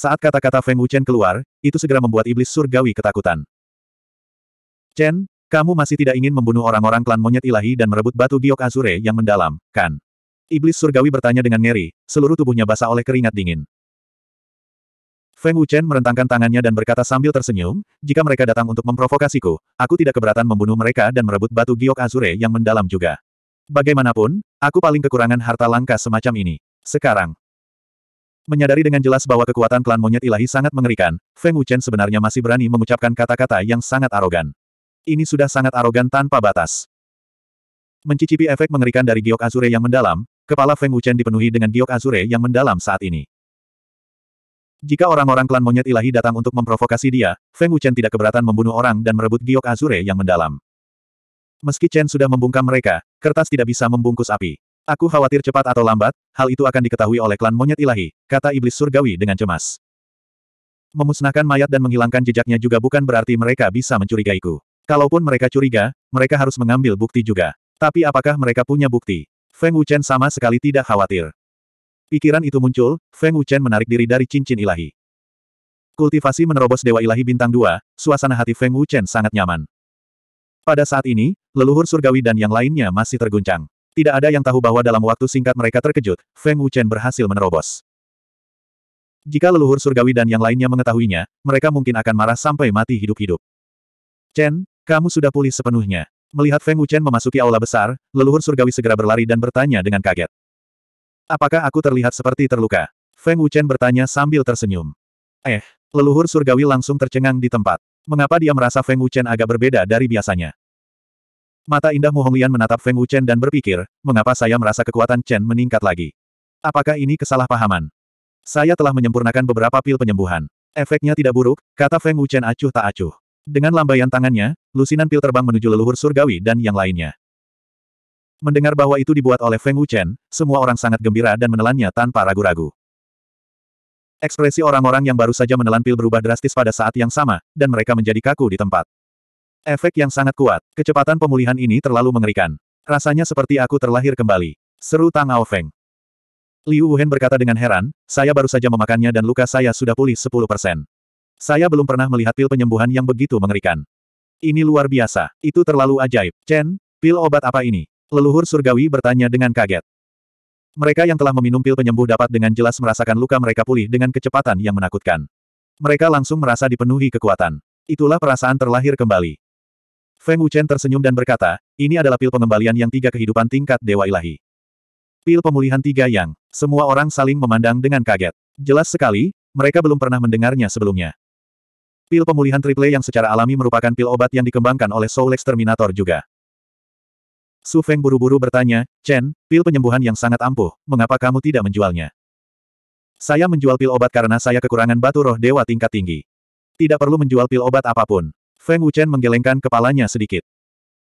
Saat kata-kata Feng Wuchen keluar, itu segera membuat iblis surgawi ketakutan. Chen, kamu masih tidak ingin membunuh orang-orang klan monyet ilahi dan merebut batu giok azure yang mendalam, kan? Iblis surgawi bertanya dengan ngeri, seluruh tubuhnya basah oleh keringat dingin. Feng Wuchen merentangkan tangannya dan berkata sambil tersenyum, jika mereka datang untuk memprovokasiku, aku tidak keberatan membunuh mereka dan merebut batu giok azure yang mendalam juga. Bagaimanapun, aku paling kekurangan harta langka semacam ini. Sekarang, Menyadari dengan jelas bahwa kekuatan klan monyet ilahi sangat mengerikan, Feng Wuchen sebenarnya masih berani mengucapkan kata-kata yang sangat arogan. Ini sudah sangat arogan tanpa batas. Mencicipi efek mengerikan dari giok azure yang mendalam, kepala Feng Wuchen dipenuhi dengan giok azure yang mendalam saat ini. Jika orang-orang klan monyet ilahi datang untuk memprovokasi dia, Feng Wuchen tidak keberatan membunuh orang dan merebut giok azure yang mendalam. Meski Chen sudah membungkam mereka, kertas tidak bisa membungkus api. Aku khawatir cepat atau lambat, hal itu akan diketahui oleh klan monyet ilahi, kata iblis surgawi dengan cemas. Memusnahkan mayat dan menghilangkan jejaknya juga bukan berarti mereka bisa mencurigaiku. Kalaupun mereka curiga, mereka harus mengambil bukti juga. Tapi apakah mereka punya bukti? Feng Wuchen sama sekali tidak khawatir. Pikiran itu muncul, Feng Wuchen menarik diri dari cincin ilahi. Kultivasi menerobos Dewa Ilahi Bintang 2, suasana hati Feng Wuchen sangat nyaman. Pada saat ini, leluhur surgawi dan yang lainnya masih terguncang. Tidak ada yang tahu bahwa dalam waktu singkat mereka terkejut, Feng Wuchen berhasil menerobos. Jika leluhur surgawi dan yang lainnya mengetahuinya, mereka mungkin akan marah sampai mati hidup-hidup. Chen, kamu sudah pulih sepenuhnya. Melihat Feng Wuchen memasuki aula besar, leluhur surgawi segera berlari dan bertanya dengan kaget. Apakah aku terlihat seperti terluka? Feng Wuchen bertanya sambil tersenyum. Eh, leluhur surgawi langsung tercengang di tempat. Mengapa dia merasa Feng Wuchen agak berbeda dari biasanya? Mata indah Mu Honglian menatap Feng Wuchen dan berpikir, mengapa saya merasa kekuatan Chen meningkat lagi? Apakah ini kesalahpahaman? Saya telah menyempurnakan beberapa pil penyembuhan. Efeknya tidak buruk, kata Feng Wuchen acuh tak acuh. Dengan lambaian tangannya, lusinan pil terbang menuju leluhur surgawi dan yang lainnya. Mendengar bahwa itu dibuat oleh Feng Wuchen, semua orang sangat gembira dan menelannya tanpa ragu-ragu. Ekspresi orang-orang yang baru saja menelan pil berubah drastis pada saat yang sama, dan mereka menjadi kaku di tempat. Efek yang sangat kuat. Kecepatan pemulihan ini terlalu mengerikan. Rasanya seperti aku terlahir kembali. Seru Tang Ao Feng. Liu Wuhen berkata dengan heran, saya baru saja memakannya dan luka saya sudah pulih 10 Saya belum pernah melihat pil penyembuhan yang begitu mengerikan. Ini luar biasa. Itu terlalu ajaib. Chen, pil obat apa ini? Leluhur surgawi bertanya dengan kaget. Mereka yang telah meminum pil penyembuh dapat dengan jelas merasakan luka mereka pulih dengan kecepatan yang menakutkan. Mereka langsung merasa dipenuhi kekuatan. Itulah perasaan terlahir kembali. Feng Wuchen tersenyum dan berkata, ini adalah pil pengembalian yang tiga kehidupan tingkat Dewa Ilahi. Pil pemulihan tiga yang, semua orang saling memandang dengan kaget. Jelas sekali, mereka belum pernah mendengarnya sebelumnya. Pil pemulihan triple yang secara alami merupakan pil obat yang dikembangkan oleh Soul Exterminator juga. Su Feng buru-buru bertanya, Chen, pil penyembuhan yang sangat ampuh, mengapa kamu tidak menjualnya? Saya menjual pil obat karena saya kekurangan batu roh dewa tingkat tinggi. Tidak perlu menjual pil obat apapun. Feng Wuchen menggelengkan kepalanya sedikit.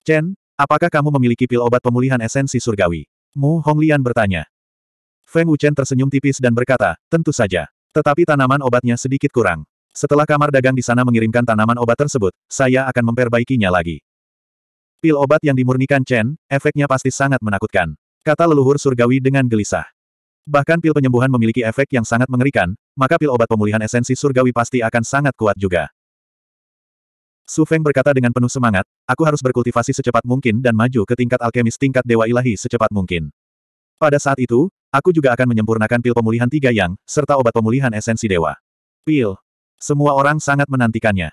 Chen, apakah kamu memiliki pil obat pemulihan esensi surgawi? Mu Honglian bertanya. Feng Wuchen tersenyum tipis dan berkata, tentu saja. Tetapi tanaman obatnya sedikit kurang. Setelah kamar dagang di sana mengirimkan tanaman obat tersebut, saya akan memperbaikinya lagi. Pil obat yang dimurnikan Chen, efeknya pasti sangat menakutkan. Kata leluhur surgawi dengan gelisah. Bahkan pil penyembuhan memiliki efek yang sangat mengerikan, maka pil obat pemulihan esensi surgawi pasti akan sangat kuat juga. Su Feng berkata dengan penuh semangat, aku harus berkultivasi secepat mungkin dan maju ke tingkat alkemis tingkat dewa ilahi secepat mungkin. Pada saat itu, aku juga akan menyempurnakan pil pemulihan tiga yang, serta obat pemulihan esensi dewa. Pil. Semua orang sangat menantikannya.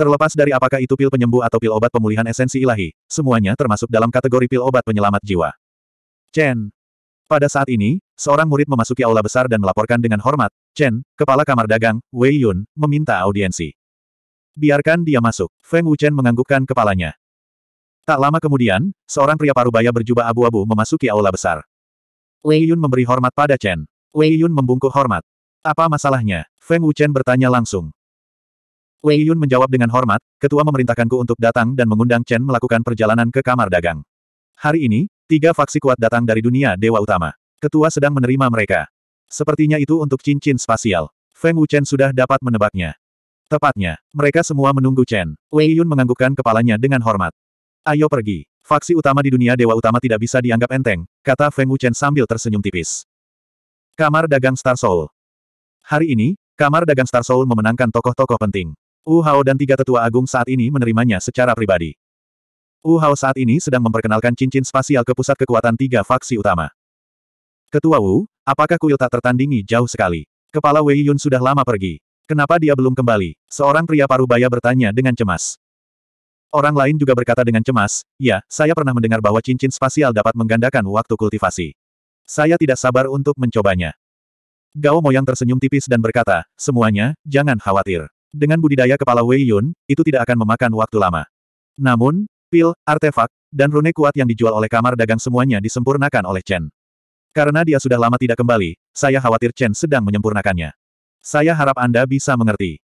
Terlepas dari apakah itu pil penyembuh atau pil obat pemulihan esensi ilahi, semuanya termasuk dalam kategori pil obat penyelamat jiwa. Chen. Pada saat ini, seorang murid memasuki aula besar dan melaporkan dengan hormat, Chen, kepala kamar dagang, Wei Yun, meminta audiensi. Biarkan dia masuk. Feng Wuchen menganggukkan kepalanya. Tak lama kemudian, seorang pria parubaya berjubah abu-abu memasuki aula besar. Wei Yun memberi hormat pada Chen. Wei Yun membungkuk hormat. Apa masalahnya? Feng Wuchen bertanya langsung. Wei Yun menjawab dengan hormat, ketua memerintahkanku untuk datang dan mengundang Chen melakukan perjalanan ke kamar dagang. Hari ini, tiga faksi kuat datang dari dunia dewa utama. Ketua sedang menerima mereka. Sepertinya itu untuk cincin spasial. Feng Wuchen sudah dapat menebaknya. Tepatnya, mereka semua menunggu Chen. Wei Yun menganggukkan kepalanya dengan hormat. Ayo pergi. Faksi utama di dunia dewa utama tidak bisa dianggap enteng, kata Feng Wuchen sambil tersenyum tipis. Kamar Dagang Star Soul. Hari ini, Kamar Dagang Star Soul memenangkan tokoh-tokoh penting. Wu Hao dan tiga tetua agung saat ini menerimanya secara pribadi. Wu Hao saat ini sedang memperkenalkan cincin spasial ke pusat kekuatan tiga faksi utama. Ketua Wu, apakah kuil tak tertandingi jauh sekali? Kepala Wei Yun sudah lama pergi. Kenapa dia belum kembali? Seorang pria parubaya bertanya dengan cemas. Orang lain juga berkata dengan cemas, ya, saya pernah mendengar bahwa cincin spasial dapat menggandakan waktu kultivasi. Saya tidak sabar untuk mencobanya. Gao Moyang tersenyum tipis dan berkata, semuanya, jangan khawatir. Dengan budidaya kepala Wei Yun, itu tidak akan memakan waktu lama. Namun, pil, artefak, dan rune kuat yang dijual oleh kamar dagang semuanya disempurnakan oleh Chen. Karena dia sudah lama tidak kembali, saya khawatir Chen sedang menyempurnakannya. Saya harap Anda bisa mengerti.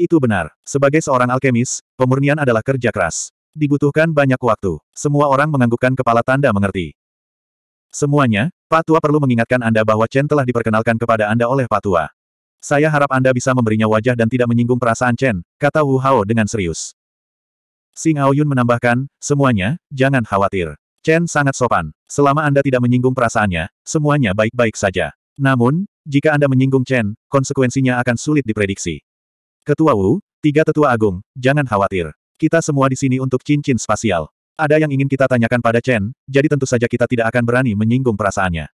Itu benar. Sebagai seorang alkemis, pemurnian adalah kerja keras. Dibutuhkan banyak waktu. Semua orang menganggukkan kepala tanda mengerti. Semuanya, Pak Tua perlu mengingatkan Anda bahwa Chen telah diperkenalkan kepada Anda oleh Pak Tua. Saya harap Anda bisa memberinya wajah dan tidak menyinggung perasaan Chen, kata Wu Hao dengan serius. Sing Aoyun menambahkan, semuanya, jangan khawatir. Chen sangat sopan. Selama Anda tidak menyinggung perasaannya, semuanya baik-baik saja. Namun, jika Anda menyinggung Chen, konsekuensinya akan sulit diprediksi. Ketua Wu, tiga tetua agung, jangan khawatir. Kita semua di sini untuk cincin spasial. Ada yang ingin kita tanyakan pada Chen, jadi tentu saja kita tidak akan berani menyinggung perasaannya.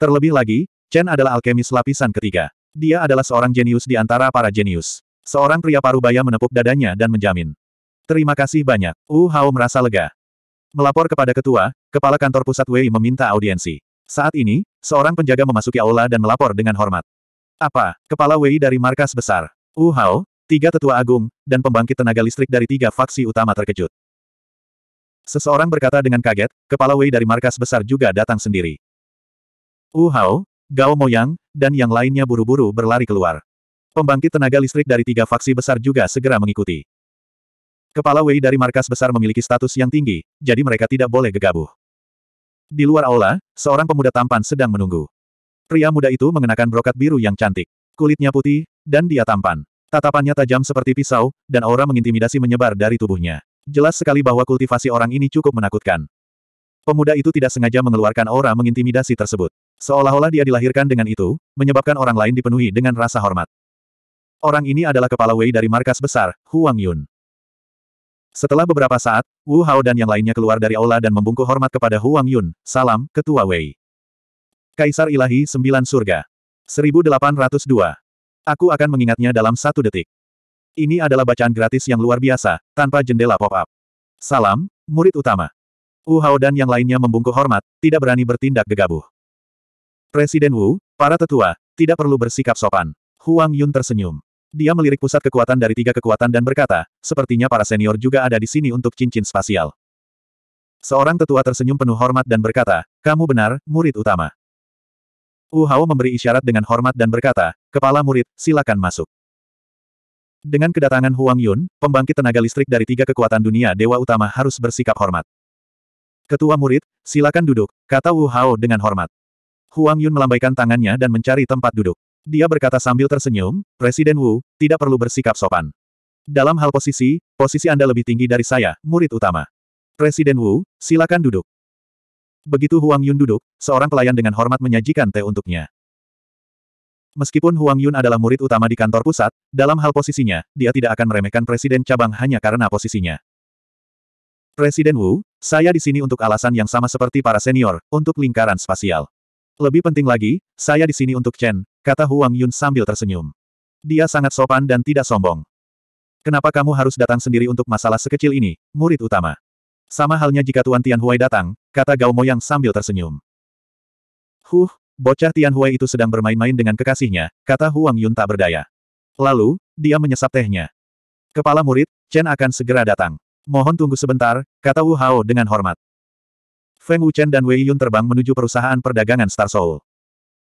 Terlebih lagi, Chen adalah alkemis lapisan ketiga. Dia adalah seorang jenius di antara para jenius. Seorang pria paruh baya menepuk dadanya dan menjamin. Terima kasih banyak. Wu Hao merasa lega. Melapor kepada ketua, kepala kantor pusat Wei meminta audiensi. Saat ini, seorang penjaga memasuki aula dan melapor dengan hormat. Apa? Kepala Wei dari markas besar. Wu Hao, tiga tetua agung, dan pembangkit tenaga listrik dari tiga faksi utama terkejut. Seseorang berkata dengan kaget, kepala Wei dari markas besar juga datang sendiri. Wu Hao, Gao Moyang, dan yang lainnya buru-buru berlari keluar. Pembangkit tenaga listrik dari tiga faksi besar juga segera mengikuti. Kepala Wei dari markas besar memiliki status yang tinggi, jadi mereka tidak boleh gegabah. Di luar aula, seorang pemuda tampan sedang menunggu. Pria muda itu mengenakan brokat biru yang cantik. Kulitnya putih, dan dia tampan. Tatapannya tajam seperti pisau, dan aura mengintimidasi menyebar dari tubuhnya. Jelas sekali bahwa kultivasi orang ini cukup menakutkan. Pemuda itu tidak sengaja mengeluarkan aura mengintimidasi tersebut. Seolah-olah dia dilahirkan dengan itu, menyebabkan orang lain dipenuhi dengan rasa hormat. Orang ini adalah kepala Wei dari markas besar, Huang Yun. Setelah beberapa saat, Wu Hao dan yang lainnya keluar dari aula dan membungkuk hormat kepada Huang Yun, salam, Ketua Wei. Kaisar Ilahi Sembilan Surga. 1802. Aku akan mengingatnya dalam satu detik. Ini adalah bacaan gratis yang luar biasa, tanpa jendela pop-up. Salam, murid utama. Wu Hao dan yang lainnya membungkuk hormat, tidak berani bertindak gegabah. Presiden Wu, para tetua, tidak perlu bersikap sopan. Huang Yun tersenyum. Dia melirik pusat kekuatan dari tiga kekuatan dan berkata, sepertinya para senior juga ada di sini untuk cincin spasial. Seorang tetua tersenyum penuh hormat dan berkata, kamu benar, murid utama. Wu Hao memberi isyarat dengan hormat dan berkata, kepala murid, silakan masuk. Dengan kedatangan Huang Yun, pembangkit tenaga listrik dari tiga kekuatan dunia dewa utama harus bersikap hormat. Ketua murid, silakan duduk, kata Wu Hao dengan hormat. Huang Yun melambaikan tangannya dan mencari tempat duduk. Dia berkata sambil tersenyum, Presiden Wu, tidak perlu bersikap sopan. Dalam hal posisi, posisi Anda lebih tinggi dari saya, murid utama. Presiden Wu, silakan duduk. Begitu Huang Yun duduk, seorang pelayan dengan hormat menyajikan teh untuknya. Meskipun Huang Yun adalah murid utama di kantor pusat, dalam hal posisinya, dia tidak akan meremehkan Presiden cabang hanya karena posisinya. Presiden Wu, saya di sini untuk alasan yang sama seperti para senior, untuk lingkaran spasial. Lebih penting lagi, saya di sini untuk Chen, kata Huang Yun sambil tersenyum. Dia sangat sopan dan tidak sombong. Kenapa kamu harus datang sendiri untuk masalah sekecil ini, murid utama? Sama halnya jika Tuan Tian Hui datang, kata Gao Moyang sambil tersenyum. Huh, bocah Tian Hui itu sedang bermain-main dengan kekasihnya, kata Huang Yun tak berdaya. Lalu, dia menyesap tehnya. Kepala murid, Chen akan segera datang. Mohon tunggu sebentar, kata Wu Hao dengan hormat. Feng Chen dan Wei Yun terbang menuju perusahaan perdagangan Star Soul.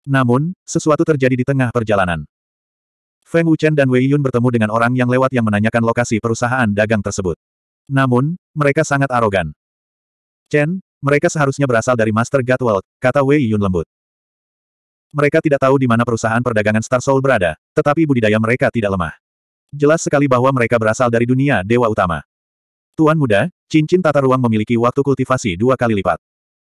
Namun, sesuatu terjadi di tengah perjalanan. Feng Wuchen dan Wei Yun bertemu dengan orang yang lewat yang menanyakan lokasi perusahaan dagang tersebut. Namun, mereka sangat arogan. Chen, mereka seharusnya berasal dari Master Gatwald, kata Wei Yun lembut. Mereka tidak tahu di mana perusahaan perdagangan Star Soul berada, tetapi budidaya mereka tidak lemah. Jelas sekali bahwa mereka berasal dari dunia dewa utama. Tuan muda, cincin tata ruang memiliki waktu kultivasi dua kali lipat.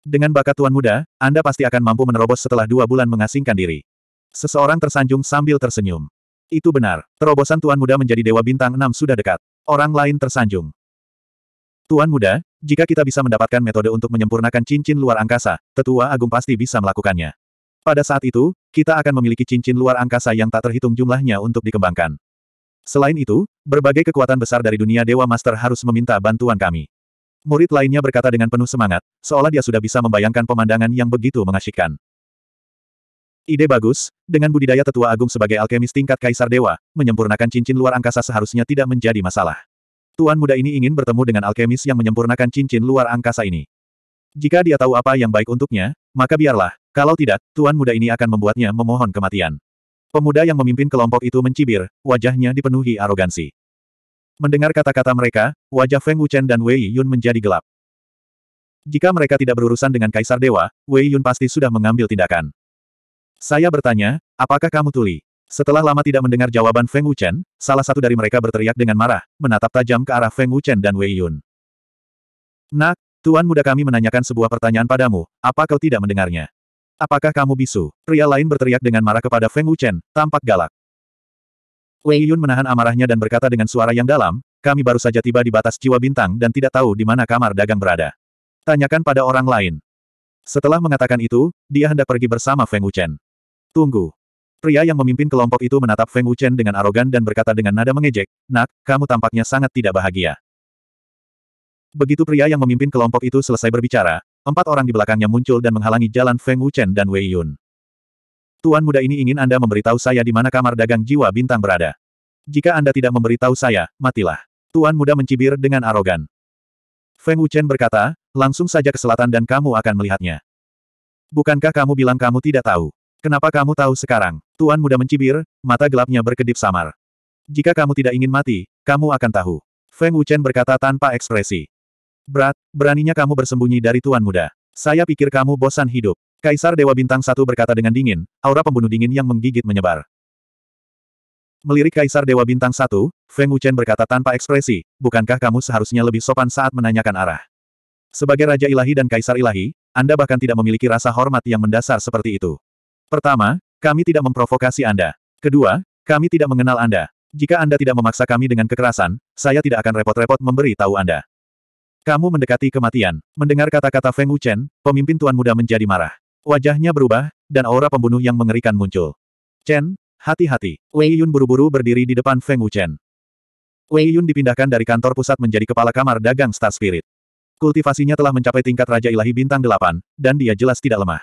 Dengan bakat tuan muda, Anda pasti akan mampu menerobos setelah dua bulan mengasingkan diri. Seseorang tersanjung sambil tersenyum. Itu benar, terobosan tuan muda menjadi dewa bintang enam sudah dekat. Orang lain tersanjung. Tuan muda, jika kita bisa mendapatkan metode untuk menyempurnakan cincin luar angkasa, tetua agung pasti bisa melakukannya. Pada saat itu, kita akan memiliki cincin luar angkasa yang tak terhitung jumlahnya untuk dikembangkan. Selain itu, berbagai kekuatan besar dari dunia Dewa Master harus meminta bantuan kami. Murid lainnya berkata dengan penuh semangat, seolah dia sudah bisa membayangkan pemandangan yang begitu mengasyikkan. Ide bagus, dengan budidaya tetua agung sebagai alkemis tingkat kaisar dewa, menyempurnakan cincin luar angkasa seharusnya tidak menjadi masalah. Tuan muda ini ingin bertemu dengan alkemis yang menyempurnakan cincin luar angkasa ini. Jika dia tahu apa yang baik untuknya, maka biarlah, kalau tidak, tuan muda ini akan membuatnya memohon kematian. Pemuda yang memimpin kelompok itu mencibir, wajahnya dipenuhi arogansi. Mendengar kata-kata mereka, wajah Feng Wuchen dan Wei Yun menjadi gelap. Jika mereka tidak berurusan dengan Kaisar Dewa, Wei Yun pasti sudah mengambil tindakan. Saya bertanya, apakah kamu tuli? Setelah lama tidak mendengar jawaban Feng Wuchen, salah satu dari mereka berteriak dengan marah, menatap tajam ke arah Feng Wuchen dan Wei Yun. Nak, Tuan muda kami menanyakan sebuah pertanyaan padamu, apa kau tidak mendengarnya? Apakah kamu bisu? Pria lain berteriak dengan marah kepada Feng Wuchen, tampak galak. Wei Yun menahan amarahnya dan berkata dengan suara yang dalam, kami baru saja tiba di batas jiwa bintang dan tidak tahu di mana kamar dagang berada. Tanyakan pada orang lain. Setelah mengatakan itu, dia hendak pergi bersama Feng Wuchen. Tunggu. Pria yang memimpin kelompok itu menatap Feng Wuchen dengan arogan dan berkata dengan nada mengejek, Nak, kamu tampaknya sangat tidak bahagia. Begitu pria yang memimpin kelompok itu selesai berbicara, empat orang di belakangnya muncul dan menghalangi jalan Feng Wuchen dan Wei Yun. Tuan muda ini ingin Anda memberitahu saya di mana kamar dagang jiwa bintang berada. Jika Anda tidak memberitahu saya, matilah. Tuan muda mencibir dengan arogan. Feng Wuchen berkata, langsung saja ke selatan dan kamu akan melihatnya. Bukankah kamu bilang kamu tidak tahu? Kenapa kamu tahu sekarang? Tuan muda mencibir, mata gelapnya berkedip samar. Jika kamu tidak ingin mati, kamu akan tahu. Feng Wuchen berkata tanpa ekspresi. Berat, beraninya kamu bersembunyi dari tuan muda. Saya pikir kamu bosan hidup. Kaisar Dewa Bintang Satu berkata dengan dingin, aura pembunuh dingin yang menggigit menyebar. Melirik Kaisar Dewa Bintang Satu, Feng Wuchen berkata tanpa ekspresi, bukankah kamu seharusnya lebih sopan saat menanyakan arah? Sebagai Raja Ilahi dan Kaisar Ilahi, Anda bahkan tidak memiliki rasa hormat yang mendasar seperti itu. Pertama, kami tidak memprovokasi Anda. Kedua, kami tidak mengenal Anda. Jika Anda tidak memaksa kami dengan kekerasan, saya tidak akan repot-repot memberi tahu Anda. Kamu mendekati kematian. Mendengar kata-kata Feng Wuchen, pemimpin tuan muda menjadi marah. Wajahnya berubah, dan aura pembunuh yang mengerikan muncul. Chen, hati-hati. Wei Yun buru-buru berdiri di depan Feng Wuchen. Wei Yun dipindahkan dari kantor pusat menjadi kepala kamar dagang Star Spirit. Kultivasinya telah mencapai tingkat Raja Ilahi Bintang 8, dan dia jelas tidak lemah.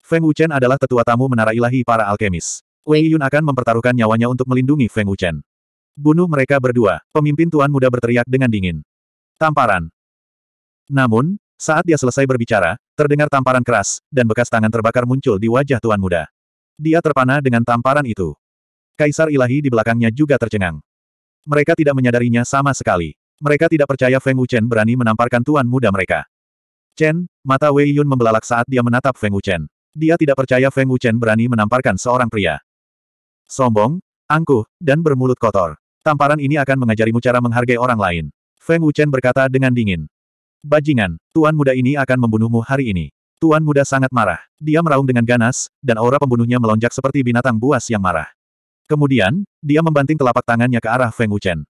Feng Wuchen adalah tetua tamu menara ilahi para alkemis. Wei Yun akan mempertaruhkan nyawanya untuk melindungi Feng Wuchen. Bunuh mereka berdua, pemimpin tuan muda berteriak dengan dingin. Tamparan. Namun, saat dia selesai berbicara, terdengar tamparan keras, dan bekas tangan terbakar muncul di wajah tuan muda. Dia terpana dengan tamparan itu. Kaisar ilahi di belakangnya juga tercengang. Mereka tidak menyadarinya sama sekali. Mereka tidak percaya Feng Wuchen berani menamparkan tuan muda mereka. Chen, mata Wei Yun membelalak saat dia menatap Feng Wuchen. Dia tidak percaya Feng Wuchen berani menamparkan seorang pria. Sombong, angkuh, dan bermulut kotor. Tamparan ini akan mengajarimu cara menghargai orang lain. Feng Wuchen berkata dengan dingin. Bajingan, tuan muda ini akan membunuhmu hari ini. Tuan muda sangat marah. Dia meraung dengan ganas, dan aura pembunuhnya melonjak seperti binatang buas yang marah. Kemudian, dia membanting telapak tangannya ke arah Feng Wuchen.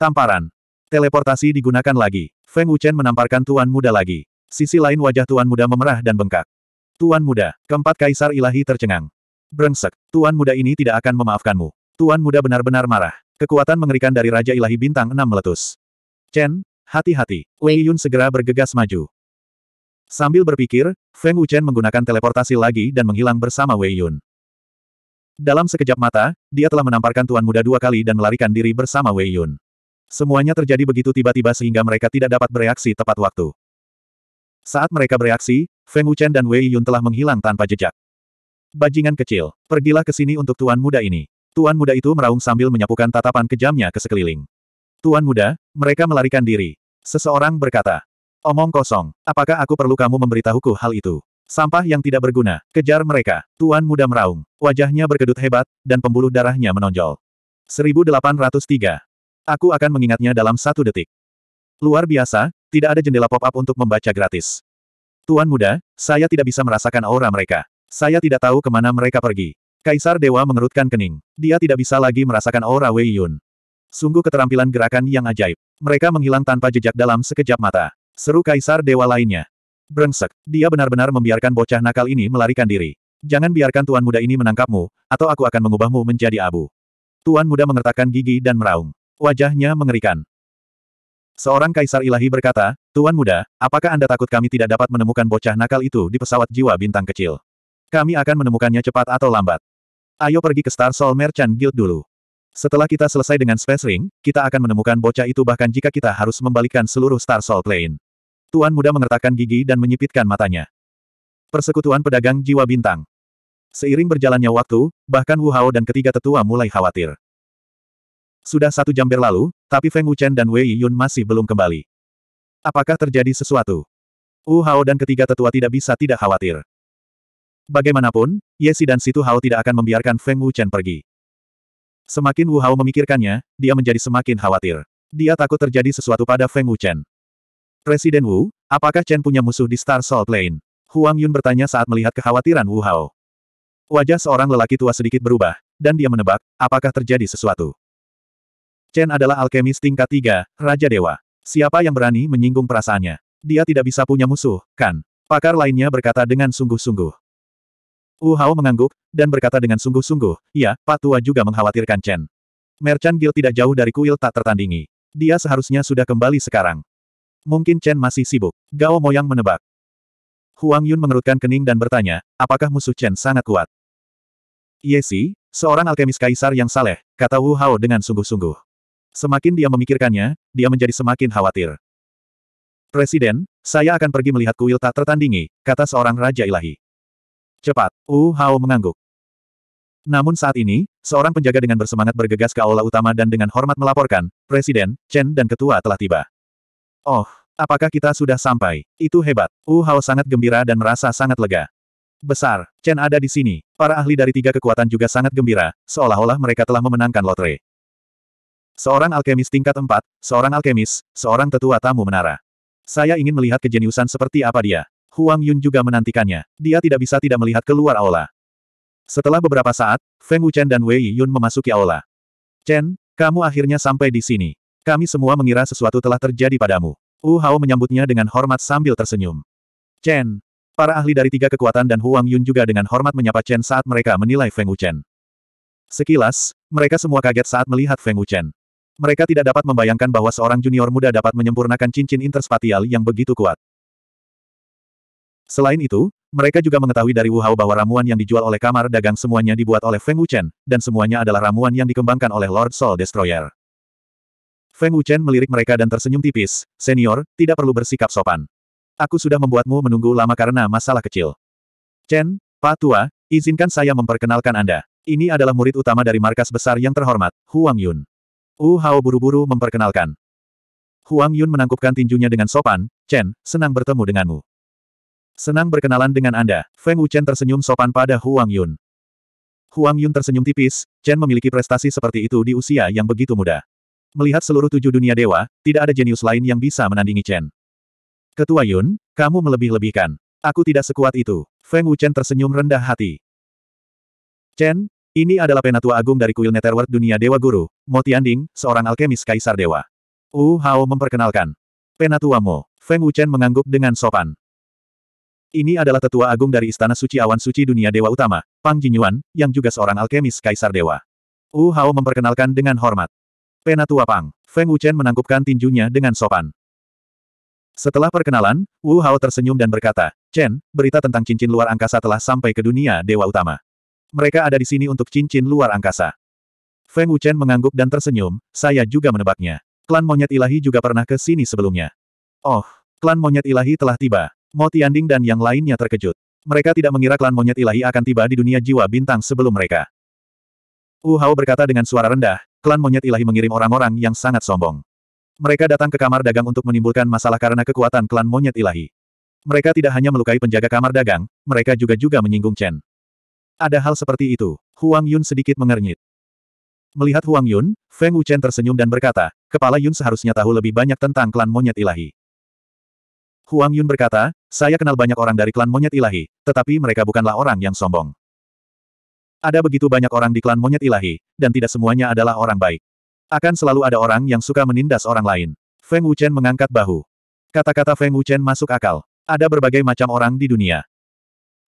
Tamparan. Teleportasi digunakan lagi. Feng Wuchen menamparkan tuan muda lagi. Sisi lain wajah tuan muda memerah dan bengkak. Tuan muda, keempat kaisar ilahi tercengang. Brengsek, tuan muda ini tidak akan memaafkanmu. Tuan muda benar-benar marah. Kekuatan mengerikan dari Raja Ilahi Bintang 6 meletus. Chen, Hati-hati, Wei Yun segera bergegas maju. Sambil berpikir, Feng Wuchen menggunakan teleportasi lagi dan menghilang bersama Wei Yun. Dalam sekejap mata, dia telah menamparkan tuan muda dua kali dan melarikan diri bersama Wei Yun. Semuanya terjadi begitu tiba-tiba sehingga mereka tidak dapat bereaksi tepat waktu. Saat mereka bereaksi, Feng Wuchen dan Wei Yun telah menghilang tanpa jejak. Bajingan kecil, pergilah ke sini untuk tuan muda ini. Tuan muda itu meraung sambil menyapukan tatapan kejamnya ke sekeliling. Tuan muda, mereka melarikan diri. Seseorang berkata. Omong kosong, apakah aku perlu kamu memberitahuku hal itu? Sampah yang tidak berguna, kejar mereka. Tuan muda meraung, wajahnya berkedut hebat, dan pembuluh darahnya menonjol. 1803. Aku akan mengingatnya dalam satu detik. Luar biasa, tidak ada jendela pop-up untuk membaca gratis. Tuan muda, saya tidak bisa merasakan aura mereka. Saya tidak tahu kemana mereka pergi. Kaisar Dewa mengerutkan kening. Dia tidak bisa lagi merasakan aura Wei Yun. Sungguh keterampilan gerakan yang ajaib. Mereka menghilang tanpa jejak dalam sekejap mata. Seru kaisar dewa lainnya. Brengsek, dia benar-benar membiarkan bocah nakal ini melarikan diri. Jangan biarkan tuan muda ini menangkapmu, atau aku akan mengubahmu menjadi abu. Tuan muda mengertakkan gigi dan meraung. Wajahnya mengerikan. Seorang kaisar ilahi berkata, Tuan muda, apakah Anda takut kami tidak dapat menemukan bocah nakal itu di pesawat jiwa bintang kecil? Kami akan menemukannya cepat atau lambat. Ayo pergi ke Star Soul Merchant Guild dulu. Setelah kita selesai dengan Space Ring, kita akan menemukan bocah itu bahkan jika kita harus membalikkan seluruh Star Soul Plane. Tuan muda mengertakkan gigi dan menyipitkan matanya. Persekutuan Pedagang Jiwa Bintang Seiring berjalannya waktu, bahkan Wu Hao dan ketiga tetua mulai khawatir. Sudah satu jam berlalu, tapi Feng Wuchen dan Wei Yun masih belum kembali. Apakah terjadi sesuatu? Wu Hao dan ketiga tetua tidak bisa tidak khawatir. Bagaimanapun, Yesi dan Situ Hao tidak akan membiarkan Feng Wuchen pergi. Semakin Wu Hao memikirkannya, dia menjadi semakin khawatir. Dia takut terjadi sesuatu pada Feng Wuchen. Presiden Wu, apakah Chen punya musuh di Star Soul Plane? Huang Yun bertanya saat melihat kekhawatiran Wu Hao. Wajah seorang lelaki tua sedikit berubah, dan dia menebak, apakah terjadi sesuatu. Chen adalah alkemis tingkat tiga, Raja Dewa. Siapa yang berani menyinggung perasaannya? Dia tidak bisa punya musuh, kan? Pakar lainnya berkata dengan sungguh-sungguh. Wu Hao mengangguk, dan berkata dengan sungguh-sungguh, ya, Pak Tua juga mengkhawatirkan Chen. Merchant Guild tidak jauh dari kuil tak tertandingi. Dia seharusnya sudah kembali sekarang. Mungkin Chen masih sibuk. Gao Moyang menebak. Huang Yun mengerutkan kening dan bertanya, apakah musuh Chen sangat kuat? Yesi, iya seorang alkemis kaisar yang saleh, kata Wu Hao dengan sungguh-sungguh. Semakin dia memikirkannya, dia menjadi semakin khawatir. Presiden, saya akan pergi melihat kuil tak tertandingi, kata seorang raja ilahi. Cepat, Wu uh, Hao mengangguk. Namun saat ini, seorang penjaga dengan bersemangat bergegas ke aula utama dan dengan hormat melaporkan, Presiden, Chen dan Ketua telah tiba. Oh, apakah kita sudah sampai? Itu hebat. Wu uh, Hao sangat gembira dan merasa sangat lega. Besar, Chen ada di sini. Para ahli dari tiga kekuatan juga sangat gembira, seolah-olah mereka telah memenangkan lotre. Seorang alkemis tingkat empat, seorang alkemis, seorang tetua tamu menara. Saya ingin melihat kejeniusan seperti apa dia. Huang Yun juga menantikannya. Dia tidak bisa tidak melihat keluar aula. Setelah beberapa saat, Feng Wuchen dan Wei Yun memasuki aula. Chen, kamu akhirnya sampai di sini. Kami semua mengira sesuatu telah terjadi padamu. Wu Hao menyambutnya dengan hormat sambil tersenyum. Chen, para ahli dari tiga kekuatan dan Huang Yun juga dengan hormat menyapa Chen saat mereka menilai Feng Wuchen. Sekilas, mereka semua kaget saat melihat Feng Wuchen. Mereka tidak dapat membayangkan bahwa seorang junior muda dapat menyempurnakan cincin interspatial yang begitu kuat. Selain itu, mereka juga mengetahui dari Wu Hao bahwa ramuan yang dijual oleh kamar dagang semuanya dibuat oleh Feng Wuchen, dan semuanya adalah ramuan yang dikembangkan oleh Lord Soul Destroyer. Feng Wuchen melirik mereka dan tersenyum tipis, senior, tidak perlu bersikap sopan. Aku sudah membuatmu menunggu lama karena masalah kecil. Chen, Pak Tua, izinkan saya memperkenalkan Anda. Ini adalah murid utama dari markas besar yang terhormat, Huang Yun. Wu Hao buru-buru memperkenalkan. Huang Yun menangkupkan tinjunya dengan sopan, Chen, senang bertemu denganmu. Senang berkenalan dengan Anda. Feng Wuchen tersenyum sopan pada Huang Yun. Huang Yun tersenyum tipis, Chen memiliki prestasi seperti itu di usia yang begitu muda. Melihat seluruh tujuh dunia dewa, tidak ada jenius lain yang bisa menandingi Chen. Ketua Yun, kamu melebih-lebihkan. Aku tidak sekuat itu. Feng Wuchen tersenyum rendah hati. Chen, ini adalah penatua agung dari kuil Netherworld Dunia Dewa Guru, Mo Tianding, seorang alkemis kaisar dewa. Wu uh, Hao memperkenalkan. Penatuamu, Feng Wuchen mengangguk dengan sopan. Ini adalah tetua agung dari Istana Suci Awan Suci Dunia Dewa Utama, Pang Jinyuan, yang juga seorang alkemis Kaisar Dewa. Wu Hao memperkenalkan dengan hormat. Penatua Pang, Feng Wuchen menangkupkan tinjunya dengan sopan. Setelah perkenalan, Wu Hao tersenyum dan berkata, Chen, berita tentang cincin luar angkasa telah sampai ke dunia Dewa Utama. Mereka ada di sini untuk cincin luar angkasa. Feng Wuchen mengangguk dan tersenyum, saya juga menebaknya. Klan Monyet Ilahi juga pernah ke sini sebelumnya. Oh, klan Monyet Ilahi telah tiba. Mo Tianding dan yang lainnya terkejut. Mereka tidak mengira klan monyet ilahi akan tiba di dunia jiwa bintang sebelum mereka. Wu Hao berkata dengan suara rendah, klan monyet ilahi mengirim orang-orang yang sangat sombong. Mereka datang ke kamar dagang untuk menimbulkan masalah karena kekuatan klan monyet ilahi. Mereka tidak hanya melukai penjaga kamar dagang, mereka juga juga menyinggung Chen. Ada hal seperti itu. Huang Yun sedikit mengernyit. Melihat Huang Yun, Feng Wuchen tersenyum dan berkata, kepala Yun seharusnya tahu lebih banyak tentang klan monyet ilahi. Huang Yun berkata, saya kenal banyak orang dari klan monyet ilahi, tetapi mereka bukanlah orang yang sombong. Ada begitu banyak orang di klan monyet ilahi, dan tidak semuanya adalah orang baik. Akan selalu ada orang yang suka menindas orang lain. Feng Wuchen mengangkat bahu. Kata-kata Feng Wuchen masuk akal. Ada berbagai macam orang di dunia.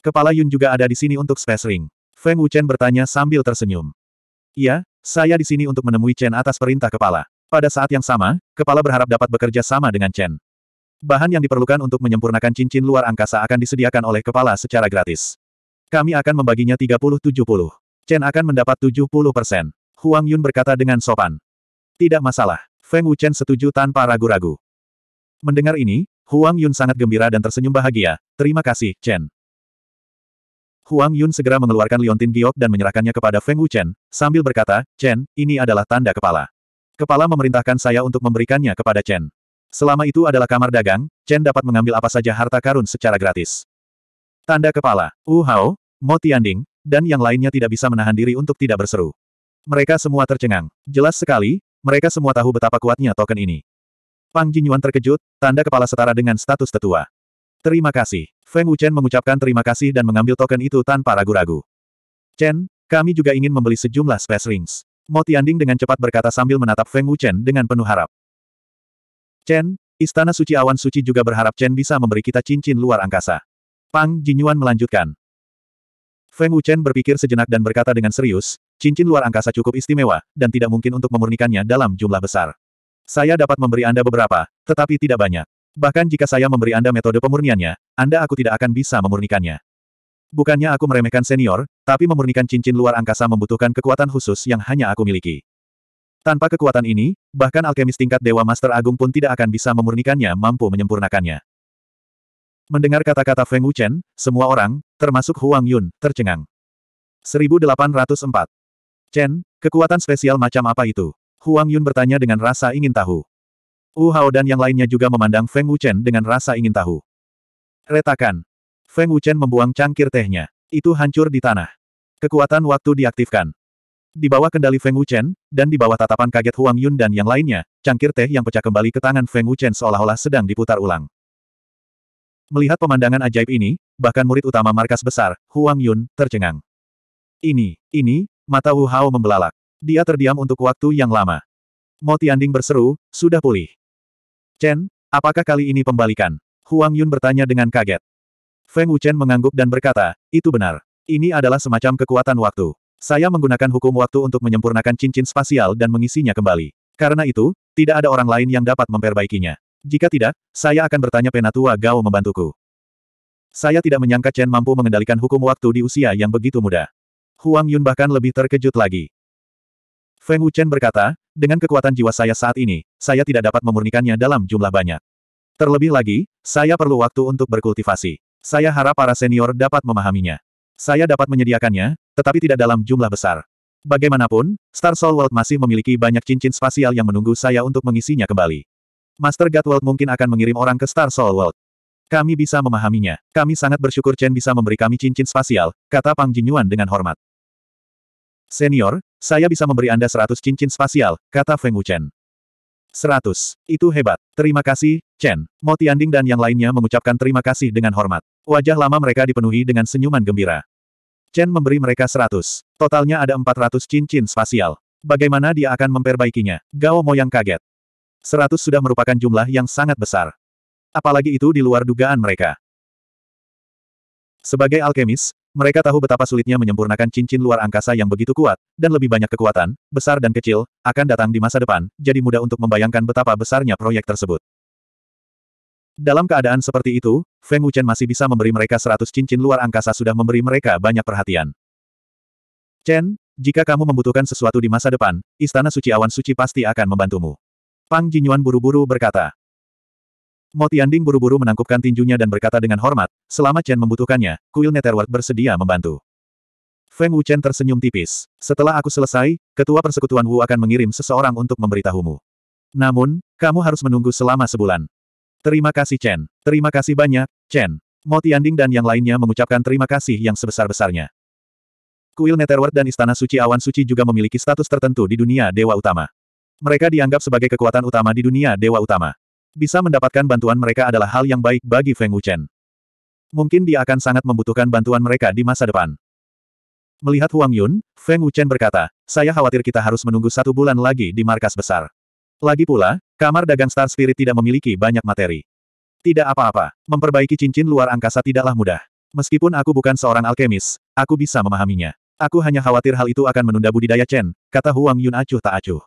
Kepala Yun juga ada di sini untuk Space Ring. Feng Wuchen bertanya sambil tersenyum. Iya, saya di sini untuk menemui Chen atas perintah kepala. Pada saat yang sama, kepala berharap dapat bekerja sama dengan Chen. Bahan yang diperlukan untuk menyempurnakan cincin luar angkasa akan disediakan oleh kepala secara gratis. Kami akan membaginya 30-70. Chen akan mendapat 70 persen. Huang Yun berkata dengan sopan. Tidak masalah. Feng Wuchen setuju tanpa ragu-ragu. Mendengar ini, Huang Yun sangat gembira dan tersenyum bahagia. Terima kasih, Chen. Huang Yun segera mengeluarkan liontin giok dan menyerahkannya kepada Feng Wuchen, sambil berkata, Chen, ini adalah tanda kepala. Kepala memerintahkan saya untuk memberikannya kepada Chen. Selama itu adalah kamar dagang, Chen dapat mengambil apa saja harta karun secara gratis. Tanda kepala, Wu Hao, Mo Tianding, dan yang lainnya tidak bisa menahan diri untuk tidak berseru. Mereka semua tercengang. Jelas sekali, mereka semua tahu betapa kuatnya token ini. Pang Jinyuan terkejut, tanda kepala setara dengan status tetua. Terima kasih. Feng Wuchen mengucapkan terima kasih dan mengambil token itu tanpa ragu-ragu. Chen, kami juga ingin membeli sejumlah space rings. Mo Tianding dengan cepat berkata sambil menatap Feng Wuchen dengan penuh harap. Chen, Istana Suci Awan Suci juga berharap Chen bisa memberi kita cincin luar angkasa. Pang Jinyuan melanjutkan. Feng Wuchen berpikir sejenak dan berkata dengan serius, cincin luar angkasa cukup istimewa, dan tidak mungkin untuk memurnikannya dalam jumlah besar. Saya dapat memberi Anda beberapa, tetapi tidak banyak. Bahkan jika saya memberi Anda metode pemurniannya, Anda aku tidak akan bisa memurnikannya. Bukannya aku meremehkan senior, tapi memurnikan cincin luar angkasa membutuhkan kekuatan khusus yang hanya aku miliki. Tanpa kekuatan ini, bahkan alkemis tingkat Dewa Master Agung pun tidak akan bisa memurnikannya mampu menyempurnakannya. Mendengar kata-kata Feng Wuchen, semua orang, termasuk Huang Yun, tercengang. 1804. Chen, kekuatan spesial macam apa itu? Huang Yun bertanya dengan rasa ingin tahu. Wu Hao dan yang lainnya juga memandang Feng Wuchen dengan rasa ingin tahu. Retakan. Feng Wuchen membuang cangkir tehnya. Itu hancur di tanah. Kekuatan waktu diaktifkan. Di bawah kendali Feng Wuchen, dan di bawah tatapan kaget Huang Yun dan yang lainnya, cangkir teh yang pecah kembali ke tangan Feng Wuchen seolah-olah sedang diputar ulang. Melihat pemandangan ajaib ini, bahkan murid utama markas besar, Huang Yun, tercengang. Ini, ini, mata Wu Hao membelalak. Dia terdiam untuk waktu yang lama. Mo Tianding berseru, sudah pulih. Chen, apakah kali ini pembalikan? Huang Yun bertanya dengan kaget. Feng Wuchen mengangguk dan berkata, itu benar. Ini adalah semacam kekuatan waktu. Saya menggunakan hukum waktu untuk menyempurnakan cincin spasial dan mengisinya kembali. Karena itu, tidak ada orang lain yang dapat memperbaikinya. Jika tidak, saya akan bertanya Penatua Gao membantuku. Saya tidak menyangka Chen mampu mengendalikan hukum waktu di usia yang begitu muda. Huang Yun bahkan lebih terkejut lagi. Feng Wuchen berkata, dengan kekuatan jiwa saya saat ini, saya tidak dapat memurnikannya dalam jumlah banyak. Terlebih lagi, saya perlu waktu untuk berkultivasi. Saya harap para senior dapat memahaminya. Saya dapat menyediakannya, tetapi tidak dalam jumlah besar. Bagaimanapun, Star Soul World masih memiliki banyak cincin spasial yang menunggu saya untuk mengisinya kembali. Master God World mungkin akan mengirim orang ke Star Soul World. Kami bisa memahaminya. Kami sangat bersyukur Chen bisa memberi kami cincin spasial, kata Pang Jin Yuan dengan hormat. Senior, saya bisa memberi Anda 100 cincin spasial, kata Feng Wuchen. Seratus. Itu hebat. Terima kasih, Chen. Mo Tianding dan yang lainnya mengucapkan terima kasih dengan hormat. Wajah lama mereka dipenuhi dengan senyuman gembira. Chen memberi mereka seratus. Totalnya ada empat ratus cincin spasial. Bagaimana dia akan memperbaikinya? Gao Moyang kaget. Seratus sudah merupakan jumlah yang sangat besar. Apalagi itu di luar dugaan mereka. Sebagai alkemis, mereka tahu betapa sulitnya menyempurnakan cincin luar angkasa yang begitu kuat, dan lebih banyak kekuatan, besar dan kecil, akan datang di masa depan, jadi mudah untuk membayangkan betapa besarnya proyek tersebut. Dalam keadaan seperti itu, Feng Wuchen masih bisa memberi mereka seratus cincin luar angkasa sudah memberi mereka banyak perhatian. Chen, jika kamu membutuhkan sesuatu di masa depan, Istana Suci Awan Suci pasti akan membantumu. Pang Jinyuan buru-buru berkata. Mo Tianding buru-buru menangkupkan tinjunya dan berkata dengan hormat, selama Chen membutuhkannya, kuil Netherworld bersedia membantu. Feng Wuchen tersenyum tipis. Setelah aku selesai, ketua persekutuan Wu akan mengirim seseorang untuk memberitahumu. Namun, kamu harus menunggu selama sebulan. Terima kasih Chen. Terima kasih banyak, Chen. Mo Tianding dan yang lainnya mengucapkan terima kasih yang sebesar-besarnya. Kuil Netherworld dan Istana Suci Awan Suci juga memiliki status tertentu di dunia Dewa Utama. Mereka dianggap sebagai kekuatan utama di dunia Dewa Utama. Bisa mendapatkan bantuan mereka adalah hal yang baik bagi Feng Wuchen. Mungkin dia akan sangat membutuhkan bantuan mereka di masa depan. Melihat Huang Yun, Feng Wuchen berkata, saya khawatir kita harus menunggu satu bulan lagi di markas besar. Lagi pula, kamar dagang Star Spirit tidak memiliki banyak materi. Tidak apa-apa, memperbaiki cincin luar angkasa tidaklah mudah. Meskipun aku bukan seorang alkemis, aku bisa memahaminya. Aku hanya khawatir hal itu akan menunda budidaya Chen, kata Huang Yun acuh tak acuh.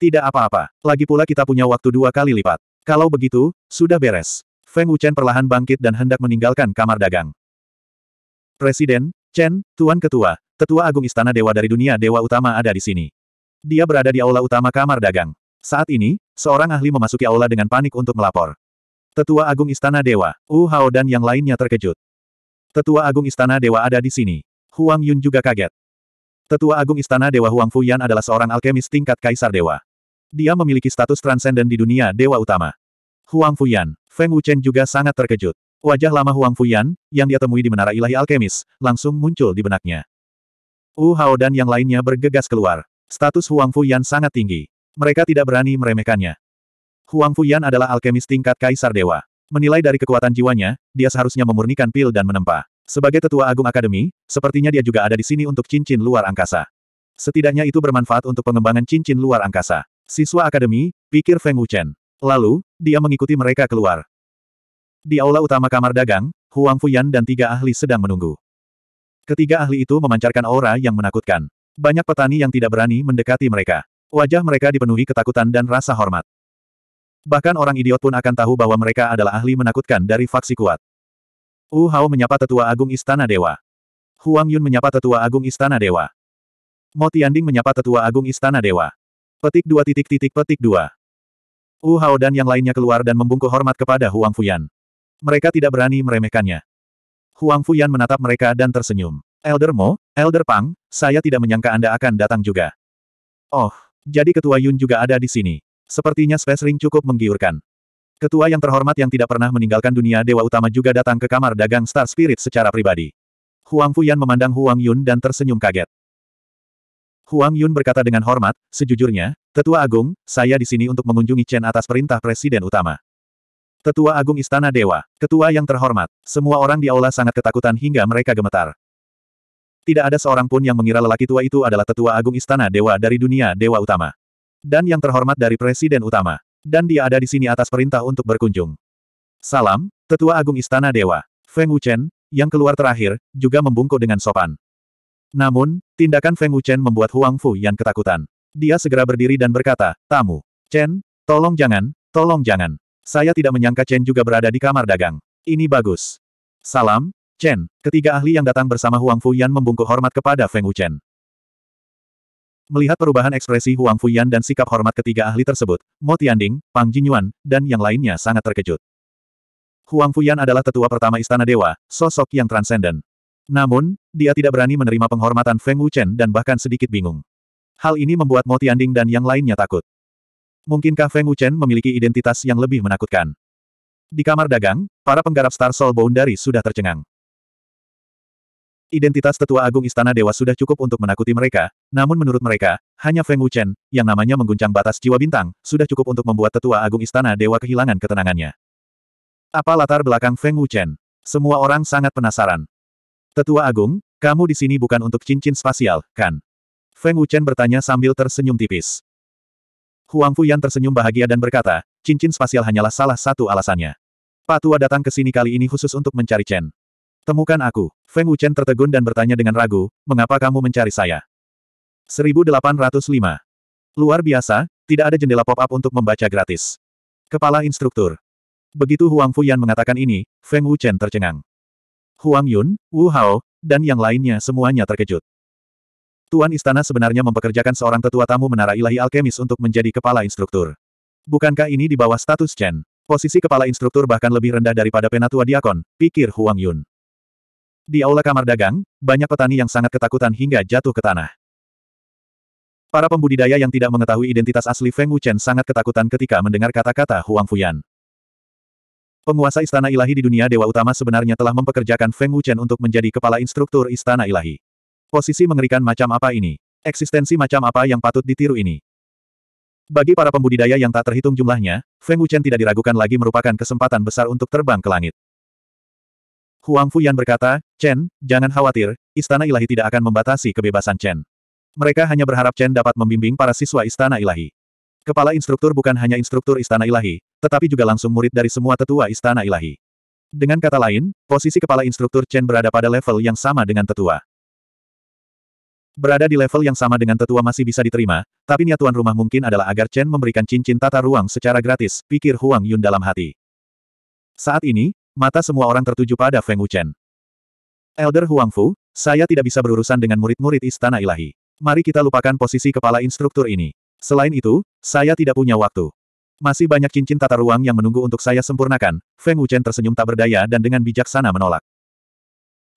Tidak apa-apa, lagi pula kita punya waktu dua kali lipat. Kalau begitu, sudah beres. Feng Wuchen perlahan bangkit dan hendak meninggalkan kamar dagang. Presiden, Chen, Tuan Ketua, Tetua Agung Istana Dewa dari dunia Dewa Utama ada di sini. Dia berada di aula utama kamar dagang. Saat ini, seorang ahli memasuki aula dengan panik untuk melapor. Tetua Agung Istana Dewa, Wu Hao dan yang lainnya terkejut. Tetua Agung Istana Dewa ada di sini. Huang Yun juga kaget. Tetua Agung Istana Dewa Huang Fuyan adalah seorang alkemis tingkat Kaisar Dewa. Dia memiliki status transenden di dunia dewa utama. Huang Fuyan, Feng Wuchen juga sangat terkejut. Wajah lama Huang Fuyan, yang dia temui di Menara Ilahi Alkemis, langsung muncul di benaknya. Wu Hao dan yang lainnya bergegas keluar. Status Huang Fuyan sangat tinggi. Mereka tidak berani meremehkannya. Huang Fuyan adalah alkemis tingkat Kaisar Dewa. Menilai dari kekuatan jiwanya, dia seharusnya memurnikan pil dan menempa. Sebagai tetua agung akademi, sepertinya dia juga ada di sini untuk cincin luar angkasa. Setidaknya itu bermanfaat untuk pengembangan cincin luar angkasa. Siswa akademi, pikir Feng Wuchen. Lalu, dia mengikuti mereka keluar. Di aula utama kamar dagang, Huang Fuyan dan tiga ahli sedang menunggu. Ketiga ahli itu memancarkan aura yang menakutkan. Banyak petani yang tidak berani mendekati mereka. Wajah mereka dipenuhi ketakutan dan rasa hormat. Bahkan orang idiot pun akan tahu bahwa mereka adalah ahli menakutkan dari faksi kuat. Wu Hao menyapa Tetua Agung Istana Dewa. Huang Yun menyapa Tetua Agung Istana Dewa. Mo Tianding menyapa Tetua Agung Istana Dewa. Petik dua titik titik petik dua. Wu Hao dan yang lainnya keluar dan membungkuk hormat kepada Huang Fuyan. Mereka tidak berani meremehkannya. Huang Fuyan menatap mereka dan tersenyum. Elder Mo, Elder Pang, saya tidak menyangka Anda akan datang juga. Oh, jadi Ketua Yun juga ada di sini. Sepertinya Space Ring cukup menggiurkan. Ketua yang terhormat yang tidak pernah meninggalkan dunia dewa utama juga datang ke kamar dagang Star Spirit secara pribadi. Huang Fuyan memandang Huang Yun dan tersenyum kaget. Huang Yun berkata dengan hormat, sejujurnya, Tetua Agung, saya di sini untuk mengunjungi Chen atas perintah Presiden Utama. Tetua Agung Istana Dewa, Ketua yang terhormat, semua orang di aula sangat ketakutan hingga mereka gemetar. Tidak ada seorang pun yang mengira lelaki tua itu adalah Tetua Agung Istana Dewa dari dunia Dewa Utama. Dan yang terhormat dari Presiden Utama. Dan dia ada di sini atas perintah untuk berkunjung. Salam, Tetua Agung Istana Dewa. Feng Wuchen, yang keluar terakhir, juga membungkuk dengan sopan. Namun, tindakan Feng Wuchen membuat Huang Fu Yan ketakutan. Dia segera berdiri dan berkata, Tamu, Chen, tolong jangan, tolong jangan. Saya tidak menyangka Chen juga berada di kamar dagang. Ini bagus. Salam, Chen. Ketiga ahli yang datang bersama Huang Fu Yan membungkuk hormat kepada Feng Wuchen. Melihat perubahan ekspresi Huang Fu Yan dan sikap hormat ketiga ahli tersebut, Mo Tianding, Pang Jinyuan, dan yang lainnya sangat terkejut. Huang Fuyan adalah tetua pertama Istana Dewa, sosok yang transenden. Namun, dia tidak berani menerima penghormatan Feng Wuchen dan bahkan sedikit bingung. Hal ini membuat Mo Tianding dan yang lainnya takut. Mungkinkah Feng Wuchen memiliki identitas yang lebih menakutkan? Di kamar dagang, para penggarap Star Soul Boundary sudah tercengang. Identitas tetua agung istana dewa sudah cukup untuk menakuti mereka, namun menurut mereka, hanya Feng Wuchen, yang namanya mengguncang batas jiwa bintang, sudah cukup untuk membuat tetua agung istana dewa kehilangan ketenangannya. Apa latar belakang Feng Wuchen? Semua orang sangat penasaran. Tetua Agung, kamu di sini bukan untuk cincin spasial, kan? Feng Wuchen bertanya sambil tersenyum tipis. Huang Fuyan tersenyum bahagia dan berkata, cincin spasial hanyalah salah satu alasannya. Pak tua datang ke sini kali ini khusus untuk mencari Chen. Temukan aku. Feng Wuchen tertegun dan bertanya dengan ragu, mengapa kamu mencari saya? 1805. Luar biasa, tidak ada jendela pop-up untuk membaca gratis. Kepala Instruktur. Begitu Huang Fuyan mengatakan ini, Feng Wuchen tercengang. Huang Yun, Wu Hao, dan yang lainnya semuanya terkejut. Tuan Istana sebenarnya mempekerjakan seorang tetua tamu menara ilahi alkemis untuk menjadi kepala instruktur. Bukankah ini di bawah status Chen? Posisi kepala instruktur bahkan lebih rendah daripada penatua diakon, pikir Huang Yun. Di aula kamar dagang, banyak petani yang sangat ketakutan hingga jatuh ke tanah. Para pembudidaya yang tidak mengetahui identitas asli Feng Wuchen sangat ketakutan ketika mendengar kata-kata Huang Fuyan. Penguasa Istana Ilahi di dunia Dewa Utama sebenarnya telah mempekerjakan Feng Wuchen untuk menjadi kepala instruktur Istana Ilahi. Posisi mengerikan macam apa ini? Eksistensi macam apa yang patut ditiru ini? Bagi para pembudidaya yang tak terhitung jumlahnya, Feng Wuchen tidak diragukan lagi merupakan kesempatan besar untuk terbang ke langit. Huang Fuyan berkata, Chen, jangan khawatir, Istana Ilahi tidak akan membatasi kebebasan Chen. Mereka hanya berharap Chen dapat membimbing para siswa Istana Ilahi. Kepala instruktur bukan hanya instruktur istana ilahi, tetapi juga langsung murid dari semua tetua istana ilahi. Dengan kata lain, posisi kepala instruktur Chen berada pada level yang sama dengan tetua. Berada di level yang sama dengan tetua masih bisa diterima, tapi niat tuan rumah mungkin adalah agar Chen memberikan cincin tata ruang secara gratis, pikir Huang Yun dalam hati. Saat ini, mata semua orang tertuju pada Feng Wuchen. Elder Huang Fu, saya tidak bisa berurusan dengan murid-murid istana ilahi. Mari kita lupakan posisi kepala instruktur ini. Selain itu, saya tidak punya waktu. Masih banyak cincin tata ruang yang menunggu untuk saya sempurnakan. Feng Wuchen tersenyum tak berdaya dan dengan bijaksana menolak.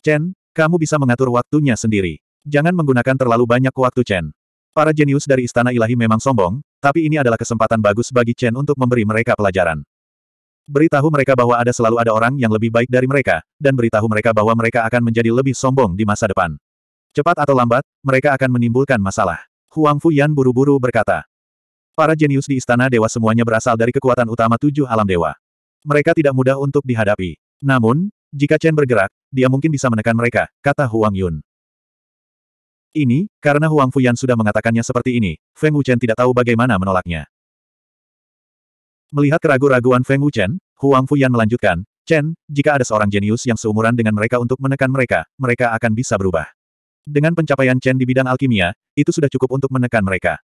Chen, kamu bisa mengatur waktunya sendiri. Jangan menggunakan terlalu banyak waktu Chen. Para jenius dari Istana Ilahi memang sombong, tapi ini adalah kesempatan bagus bagi Chen untuk memberi mereka pelajaran. Beritahu mereka bahwa ada selalu ada orang yang lebih baik dari mereka, dan beritahu mereka bahwa mereka akan menjadi lebih sombong di masa depan. Cepat atau lambat, mereka akan menimbulkan masalah. Huang Fuyan buru-buru berkata. Para jenius di istana dewa semuanya berasal dari kekuatan utama tujuh alam dewa. Mereka tidak mudah untuk dihadapi. Namun, jika Chen bergerak, dia mungkin bisa menekan mereka, kata Huang Yun. Ini, karena Huang Fuyan sudah mengatakannya seperti ini, Feng Wu Chen tidak tahu bagaimana menolaknya. Melihat keraguan-raguan Feng Chen, Huang Fuyan melanjutkan, Chen, jika ada seorang jenius yang seumuran dengan mereka untuk menekan mereka, mereka akan bisa berubah. Dengan pencapaian Chen di bidang alkimia, itu sudah cukup untuk menekan mereka.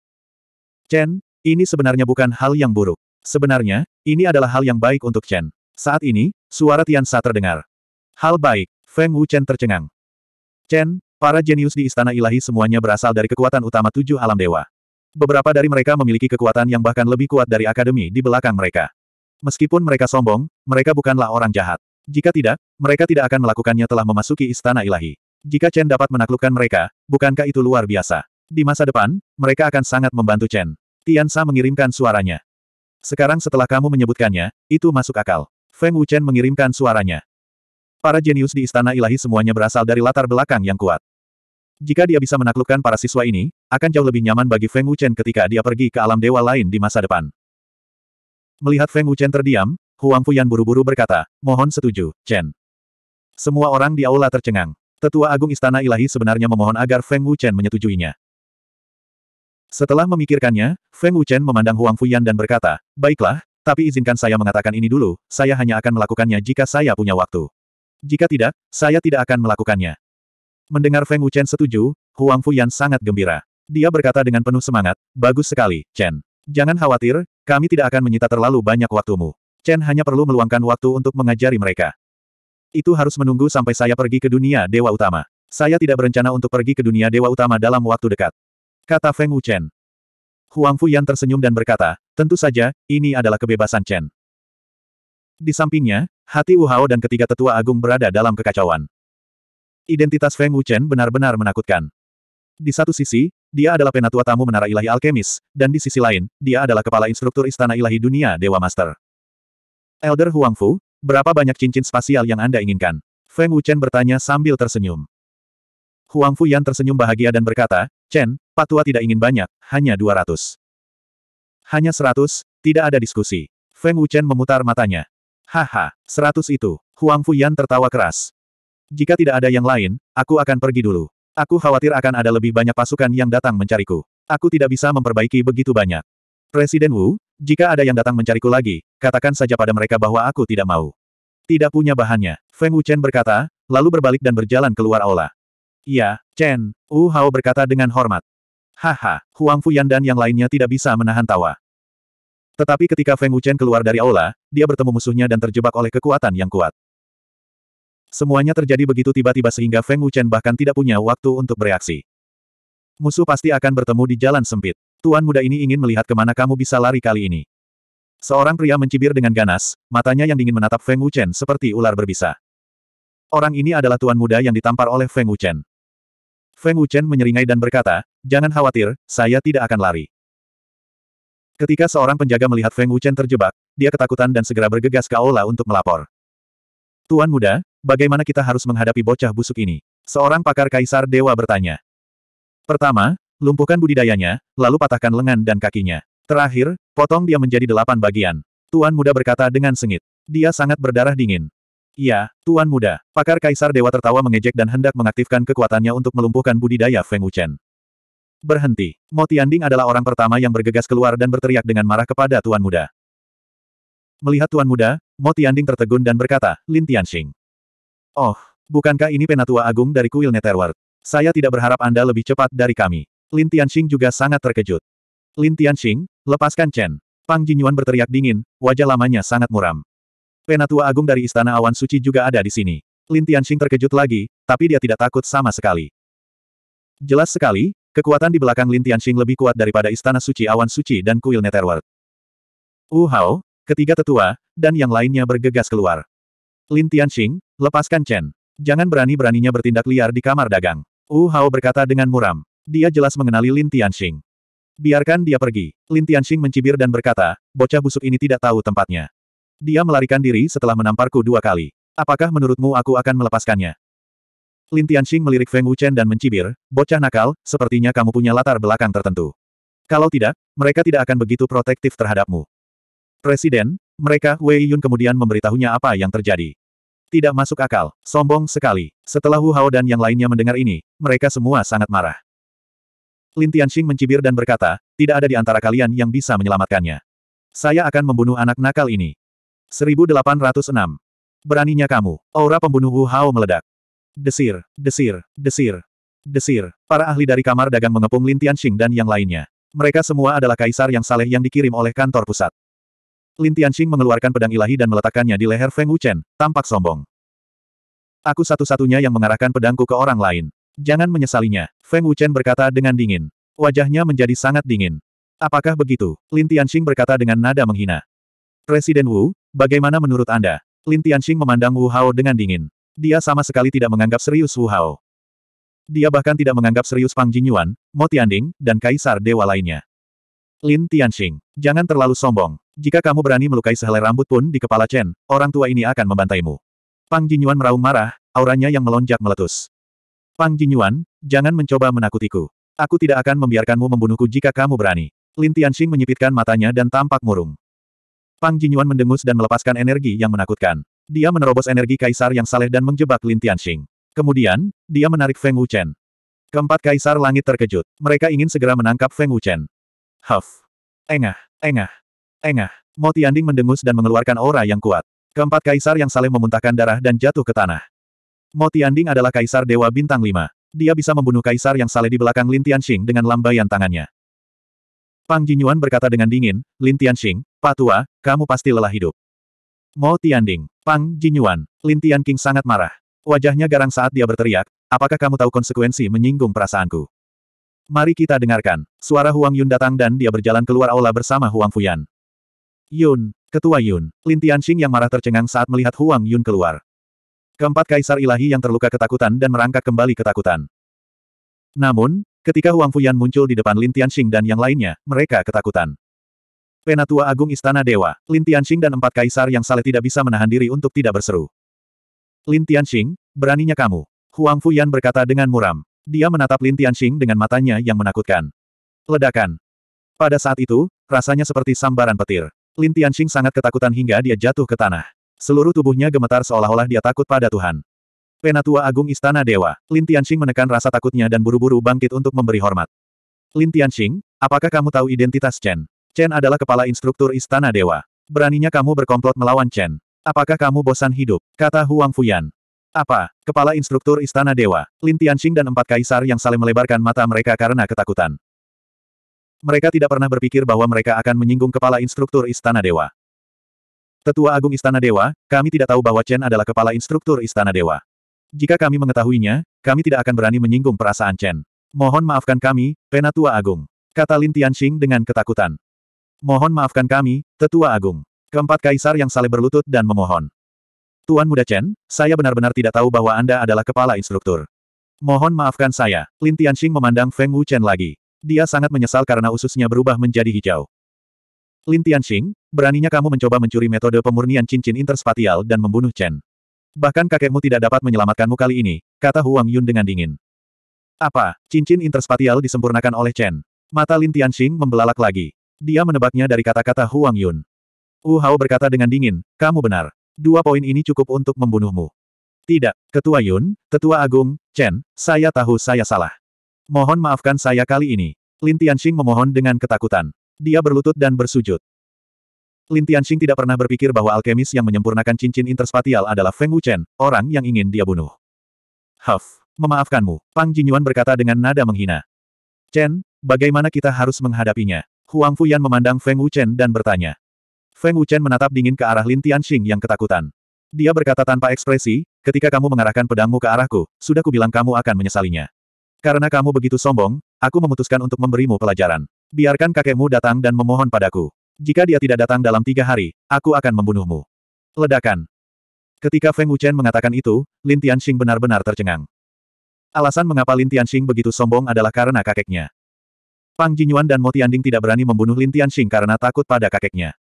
Chen, ini sebenarnya bukan hal yang buruk. Sebenarnya, ini adalah hal yang baik untuk Chen. Saat ini, suara Tian Sa terdengar. Hal baik, Feng Wu Chen tercengang. Chen, para jenius di Istana Ilahi semuanya berasal dari kekuatan utama tujuh alam dewa. Beberapa dari mereka memiliki kekuatan yang bahkan lebih kuat dari akademi di belakang mereka. Meskipun mereka sombong, mereka bukanlah orang jahat. Jika tidak, mereka tidak akan melakukannya telah memasuki Istana Ilahi. Jika Chen dapat menaklukkan mereka, bukankah itu luar biasa? Di masa depan, mereka akan sangat membantu Chen. Tian Sa mengirimkan suaranya. Sekarang setelah kamu menyebutkannya, itu masuk akal. Feng Wuchen mengirimkan suaranya. Para jenius di istana ilahi semuanya berasal dari latar belakang yang kuat. Jika dia bisa menaklukkan para siswa ini, akan jauh lebih nyaman bagi Feng Wuchen ketika dia pergi ke alam dewa lain di masa depan. Melihat Feng Wuchen terdiam, Huang Fuyan buru-buru berkata, mohon setuju, Chen. Semua orang di aula tercengang. Tetua Agung Istana Ilahi sebenarnya memohon agar Feng Wuchen menyetujuinya. Setelah memikirkannya, Feng Wuchen memandang Huang Fuyan dan berkata, Baiklah, tapi izinkan saya mengatakan ini dulu, saya hanya akan melakukannya jika saya punya waktu. Jika tidak, saya tidak akan melakukannya. Mendengar Feng Wuchen setuju, Huang Fuyan sangat gembira. Dia berkata dengan penuh semangat, Bagus sekali, Chen. Jangan khawatir, kami tidak akan menyita terlalu banyak waktumu. Chen hanya perlu meluangkan waktu untuk mengajari mereka. Itu harus menunggu sampai saya pergi ke dunia Dewa Utama. Saya tidak berencana untuk pergi ke dunia Dewa Utama dalam waktu dekat. Kata Feng Wuchen. Huang Fu Fuyan tersenyum dan berkata, tentu saja, ini adalah kebebasan Chen. Di sampingnya, hati Wu Hao dan ketiga tetua agung berada dalam kekacauan. Identitas Feng Wuchen benar-benar menakutkan. Di satu sisi, dia adalah penatua tamu Menara Ilahi Alkemis, dan di sisi lain, dia adalah kepala instruktur Istana Ilahi Dunia Dewa Master. Elder Huang Fu. Berapa banyak cincin spasial yang Anda inginkan? Feng Wuchen bertanya sambil tersenyum. Huang Fuyan tersenyum bahagia dan berkata, Chen, Patua tidak ingin banyak, hanya 200. Hanya 100, tidak ada diskusi. Feng Wuchen memutar matanya. Haha, 100 itu. Huang Fuyan tertawa keras. Jika tidak ada yang lain, aku akan pergi dulu. Aku khawatir akan ada lebih banyak pasukan yang datang mencariku. Aku tidak bisa memperbaiki begitu banyak. Presiden Wu, jika ada yang datang mencariku lagi, katakan saja pada mereka bahwa aku tidak mau. Tidak punya bahannya. Feng Wuchen berkata, lalu berbalik dan berjalan keluar aula. Iya, Chen, Wu Hao berkata dengan hormat. Haha, Huang Fuyan dan yang lainnya tidak bisa menahan tawa. Tetapi ketika Feng Wuchen keluar dari aula, dia bertemu musuhnya dan terjebak oleh kekuatan yang kuat. Semuanya terjadi begitu tiba-tiba sehingga Feng Wuchen bahkan tidak punya waktu untuk bereaksi. Musuh pasti akan bertemu di jalan sempit. Tuan muda ini ingin melihat kemana kamu bisa lari kali ini. Seorang pria mencibir dengan ganas, matanya yang dingin menatap Feng Wuchen seperti ular berbisa. Orang ini adalah tuan muda yang ditampar oleh Feng Wuchen. Feng Wuchen menyeringai dan berkata, jangan khawatir, saya tidak akan lari. Ketika seorang penjaga melihat Feng Wuchen terjebak, dia ketakutan dan segera bergegas ke aula untuk melapor. Tuan muda, bagaimana kita harus menghadapi bocah busuk ini? Seorang pakar kaisar dewa bertanya. Pertama, Lumpuhkan budidayanya, lalu patahkan lengan dan kakinya. Terakhir, potong dia menjadi delapan bagian. Tuan muda berkata dengan sengit. Dia sangat berdarah dingin. Ya, Tuan muda. Pakar Kaisar Dewa tertawa mengejek dan hendak mengaktifkan kekuatannya untuk melumpuhkan budidaya Feng Wuchen. Berhenti. Mo Tianding adalah orang pertama yang bergegas keluar dan berteriak dengan marah kepada Tuan muda. Melihat Tuan muda, Mo Tianding tertegun dan berkata, Lin Tianxing. Oh, bukankah ini penatua agung dari kuil Netherworld? Saya tidak berharap Anda lebih cepat dari kami. Lin Tianxing juga sangat terkejut. Lin Tianxing, lepaskan Chen. Pang Jinyuan berteriak dingin, wajah lamanya sangat muram. Penatua agung dari Istana Awan Suci juga ada di sini. Lin Tianxing terkejut lagi, tapi dia tidak takut sama sekali. Jelas sekali, kekuatan di belakang Lin Tianxing lebih kuat daripada Istana Suci Awan Suci dan Kuil Netherworld. Wu Hao, ketiga tetua, dan yang lainnya bergegas keluar. Lin Tianxing, lepaskan Chen. Jangan berani-beraninya bertindak liar di kamar dagang. Wu Hao berkata dengan muram dia jelas mengenali Lin Tianxing. Biarkan dia pergi. Lin Tianxing mencibir dan berkata, bocah busuk ini tidak tahu tempatnya. Dia melarikan diri setelah menamparku dua kali. Apakah menurutmu aku akan melepaskannya? Lin Tianxing melirik Feng Wuchen dan mencibir, bocah nakal, sepertinya kamu punya latar belakang tertentu. Kalau tidak, mereka tidak akan begitu protektif terhadapmu. Presiden, mereka, Wei Yun kemudian memberitahunya apa yang terjadi. Tidak masuk akal, sombong sekali. Setelah Wu Hao dan yang lainnya mendengar ini, mereka semua sangat marah. Lin Tianxing mencibir dan berkata, tidak ada di antara kalian yang bisa menyelamatkannya. Saya akan membunuh anak nakal ini. 1806. Beraninya kamu. Aura pembunuh Wu Hao meledak. Desir, desir, desir, desir. Para ahli dari kamar dagang mengepung Lin Tianxing dan yang lainnya. Mereka semua adalah kaisar yang saleh yang dikirim oleh kantor pusat. Lin Tianxing mengeluarkan pedang ilahi dan meletakkannya di leher Feng Wuchen, tampak sombong. Aku satu-satunya yang mengarahkan pedangku ke orang lain. Jangan menyesalinya, Feng Wuchen berkata dengan dingin. Wajahnya menjadi sangat dingin. Apakah begitu? Lin Tianxing berkata dengan nada menghina. Presiden Wu, bagaimana menurut Anda? Lin Tianxing memandang Wu Hao dengan dingin. Dia sama sekali tidak menganggap serius Wu Hao. Dia bahkan tidak menganggap serius Pang Jinyuan, Mo Tianding, dan Kaisar Dewa lainnya. Lin Tianxing, jangan terlalu sombong. Jika kamu berani melukai sehelai rambut pun di kepala Chen, orang tua ini akan membantaimu. Pang Jinyuan meraung marah, auranya yang melonjak meletus. Pang Jinyuan, jangan mencoba menakutiku. Aku tidak akan membiarkanmu membunuhku jika kamu berani. Lin Tianxing menyipitkan matanya dan tampak murung. Pang Jinyuan mendengus dan melepaskan energi yang menakutkan. Dia menerobos energi kaisar yang saleh dan menjebak Lin Tianxing. Kemudian, dia menarik Feng Wuchen. Keempat kaisar langit terkejut. Mereka ingin segera menangkap Feng Wuchen. Huff. Engah, engah, engah. Mo Tianding mendengus dan mengeluarkan aura yang kuat. Keempat kaisar yang saleh memuntahkan darah dan jatuh ke tanah. Mo Tianding adalah kaisar Dewa Bintang 5. Dia bisa membunuh kaisar yang saleh di belakang Lin Tianxing dengan lambaian tangannya. Pang Jinyuan berkata dengan dingin, Lin Tianxing, Patua, kamu pasti lelah hidup. Mo Tianding, Pang Jinyuan, Lin Tianqing sangat marah. Wajahnya garang saat dia berteriak, apakah kamu tahu konsekuensi menyinggung perasaanku? Mari kita dengarkan. Suara Huang Yun datang dan dia berjalan keluar aula bersama Huang Fuyan. Yun, Ketua Yun, Lin Tianxing yang marah tercengang saat melihat Huang Yun keluar. Keempat kaisar ilahi yang terluka ketakutan dan merangkak kembali ketakutan. Namun, ketika Huang Fuyan muncul di depan Lin Tianxing dan yang lainnya, mereka ketakutan. Penatua Agung Istana Dewa, Lin Tianxing dan empat kaisar yang saleh tidak bisa menahan diri untuk tidak berseru. Lin Tianxing, beraninya kamu. Huang Fuyan berkata dengan muram. Dia menatap Lin Tianxing dengan matanya yang menakutkan. Ledakan. Pada saat itu, rasanya seperti sambaran petir. Lin Tianxing sangat ketakutan hingga dia jatuh ke tanah. Seluruh tubuhnya gemetar seolah-olah dia takut pada Tuhan. Penatua Agung Istana Dewa, Lin Tianxing menekan rasa takutnya dan buru-buru bangkit untuk memberi hormat. Lin Tianxing, apakah kamu tahu identitas Chen? Chen adalah kepala instruktur Istana Dewa. Beraninya kamu berkomplot melawan Chen. Apakah kamu bosan hidup? Kata Huang Fuyan. Apa? Kepala instruktur Istana Dewa, Lin Tianxing dan empat kaisar yang saling melebarkan mata mereka karena ketakutan. Mereka tidak pernah berpikir bahwa mereka akan menyinggung kepala instruktur Istana Dewa. Tetua Agung Istana Dewa, kami tidak tahu bahwa Chen adalah kepala instruktur Istana Dewa. Jika kami mengetahuinya, kami tidak akan berani menyinggung perasaan Chen. Mohon maafkan kami, Penatua Agung. Kata Lin Tianxing dengan ketakutan. Mohon maafkan kami, Tetua Agung. Keempat kaisar yang saling berlutut dan memohon. Tuan Muda Chen, saya benar-benar tidak tahu bahwa Anda adalah kepala instruktur. Mohon maafkan saya. Lin Tianxing memandang Feng Wu Chen lagi. Dia sangat menyesal karena ususnya berubah menjadi hijau. Lin Tianxing, beraninya kamu mencoba mencuri metode pemurnian cincin interspatial dan membunuh Chen. Bahkan kakekmu tidak dapat menyelamatkanmu kali ini, kata Huang Yun dengan dingin. Apa, cincin interspatial disempurnakan oleh Chen? Mata Lin Tianxing membelalak lagi. Dia menebaknya dari kata-kata Huang Yun. Wu Hao berkata dengan dingin, kamu benar. Dua poin ini cukup untuk membunuhmu. Tidak, Ketua Yun, Tetua Agung, Chen, saya tahu saya salah. Mohon maafkan saya kali ini. Lin Tianxing memohon dengan ketakutan. Dia berlutut dan bersujud. Lin Tianxing tidak pernah berpikir bahwa alkemis yang menyempurnakan cincin interspatial adalah Feng Wuchen, orang yang ingin dia bunuh. Huff, memaafkanmu, Pang Jinyuan berkata dengan nada menghina. Chen, bagaimana kita harus menghadapinya? Huang Fuyan memandang Feng Wuchen dan bertanya. Feng Wuchen menatap dingin ke arah Lin Tianxing yang ketakutan. Dia berkata tanpa ekspresi, ketika kamu mengarahkan pedangmu ke arahku, sudah kubilang kamu akan menyesalinya. Karena kamu begitu sombong, Aku memutuskan untuk memberimu pelajaran. Biarkan kakekmu datang dan memohon padaku. Jika dia tidak datang dalam tiga hari, aku akan membunuhmu. Ledakan. Ketika Feng Wuchen mengatakan itu, Lin Tianxing benar-benar tercengang. Alasan mengapa Lin Tianxing begitu sombong adalah karena kakeknya. Pang Jinyuan dan Mo Tianding tidak berani membunuh Lin Tianxing karena takut pada kakeknya.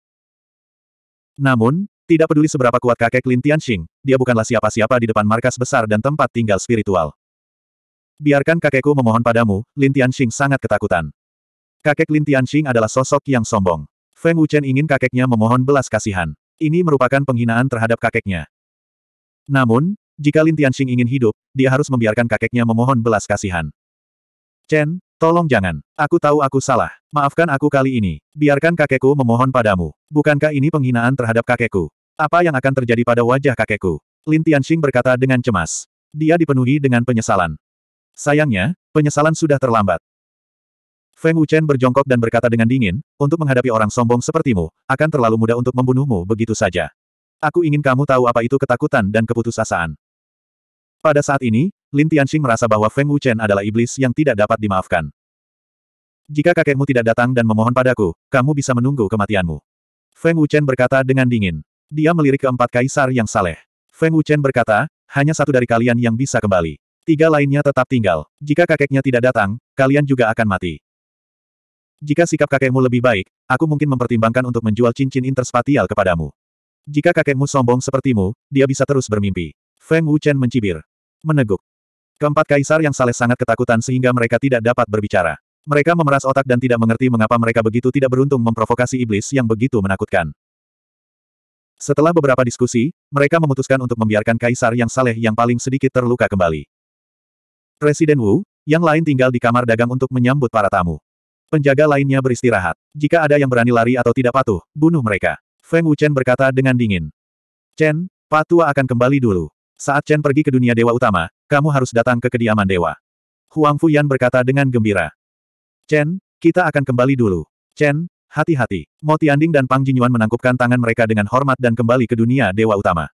Namun, tidak peduli seberapa kuat kakek Lin Tianxing, dia bukanlah siapa-siapa di depan markas besar dan tempat tinggal spiritual. Biarkan kakekku memohon padamu, Lin Tianxing sangat ketakutan. Kakek Lin Tianxing adalah sosok yang sombong. Feng Wuchen ingin kakeknya memohon belas kasihan. Ini merupakan penghinaan terhadap kakeknya. Namun, jika Lin Tianxing ingin hidup, dia harus membiarkan kakeknya memohon belas kasihan. Chen, tolong jangan. Aku tahu aku salah. Maafkan aku kali ini. Biarkan kakekku memohon padamu. Bukankah ini penghinaan terhadap kakekku? Apa yang akan terjadi pada wajah kakekku? Lin Tianxing berkata dengan cemas. Dia dipenuhi dengan penyesalan. Sayangnya, penyesalan sudah terlambat. Feng Wuchen berjongkok dan berkata dengan dingin, untuk menghadapi orang sombong sepertimu, akan terlalu mudah untuk membunuhmu begitu saja. Aku ingin kamu tahu apa itu ketakutan dan keputusasaan. Pada saat ini, Lin Tianxing merasa bahwa Feng Wuchen adalah iblis yang tidak dapat dimaafkan. Jika kakekmu tidak datang dan memohon padaku, kamu bisa menunggu kematianmu. Feng Wuchen berkata dengan dingin. Dia melirik keempat kaisar yang saleh. Feng Wuchen berkata, hanya satu dari kalian yang bisa kembali. Tiga lainnya tetap tinggal. Jika kakeknya tidak datang, kalian juga akan mati. Jika sikap kakekmu lebih baik, aku mungkin mempertimbangkan untuk menjual cincin interspatial kepadamu. Jika kakekmu sombong sepertimu, dia bisa terus bermimpi. Feng Wuchen mencibir. Meneguk. Keempat kaisar yang saleh sangat ketakutan sehingga mereka tidak dapat berbicara. Mereka memeras otak dan tidak mengerti mengapa mereka begitu tidak beruntung memprovokasi iblis yang begitu menakutkan. Setelah beberapa diskusi, mereka memutuskan untuk membiarkan kaisar yang saleh yang paling sedikit terluka kembali. Presiden Wu, yang lain tinggal di kamar dagang untuk menyambut para tamu. Penjaga lainnya beristirahat. Jika ada yang berani lari atau tidak patuh, bunuh mereka. Feng Wuchen berkata dengan dingin. Chen, Patua akan kembali dulu. Saat Chen pergi ke dunia dewa utama, kamu harus datang ke kediaman dewa. Huang Fuyan berkata dengan gembira. Chen, kita akan kembali dulu. Chen, hati-hati. Mo Tianding dan Pang Jinyuan menangkupkan tangan mereka dengan hormat dan kembali ke dunia dewa utama.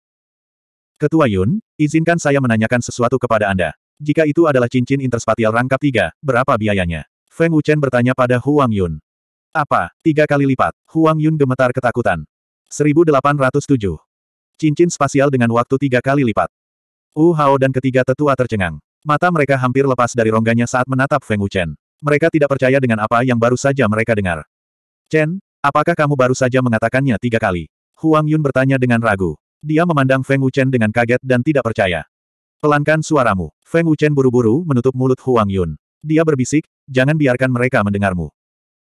Ketua Yun, izinkan saya menanyakan sesuatu kepada Anda. Jika itu adalah cincin interspatial rangkap tiga, berapa biayanya? Feng Wuchen bertanya pada Huang Yun. Apa? Tiga kali lipat. Huang Yun gemetar ketakutan. 1807. Cincin spasial dengan waktu tiga kali lipat. Wu Hao dan ketiga tetua tercengang. Mata mereka hampir lepas dari rongganya saat menatap Feng Wuchen. Mereka tidak percaya dengan apa yang baru saja mereka dengar. Chen, apakah kamu baru saja mengatakannya tiga kali? Huang Yun bertanya dengan ragu. Dia memandang Feng Wuchen dengan kaget dan tidak percaya. Pelankan suaramu. Feng Wuchen buru-buru menutup mulut Huang Yun. Dia berbisik, jangan biarkan mereka mendengarmu.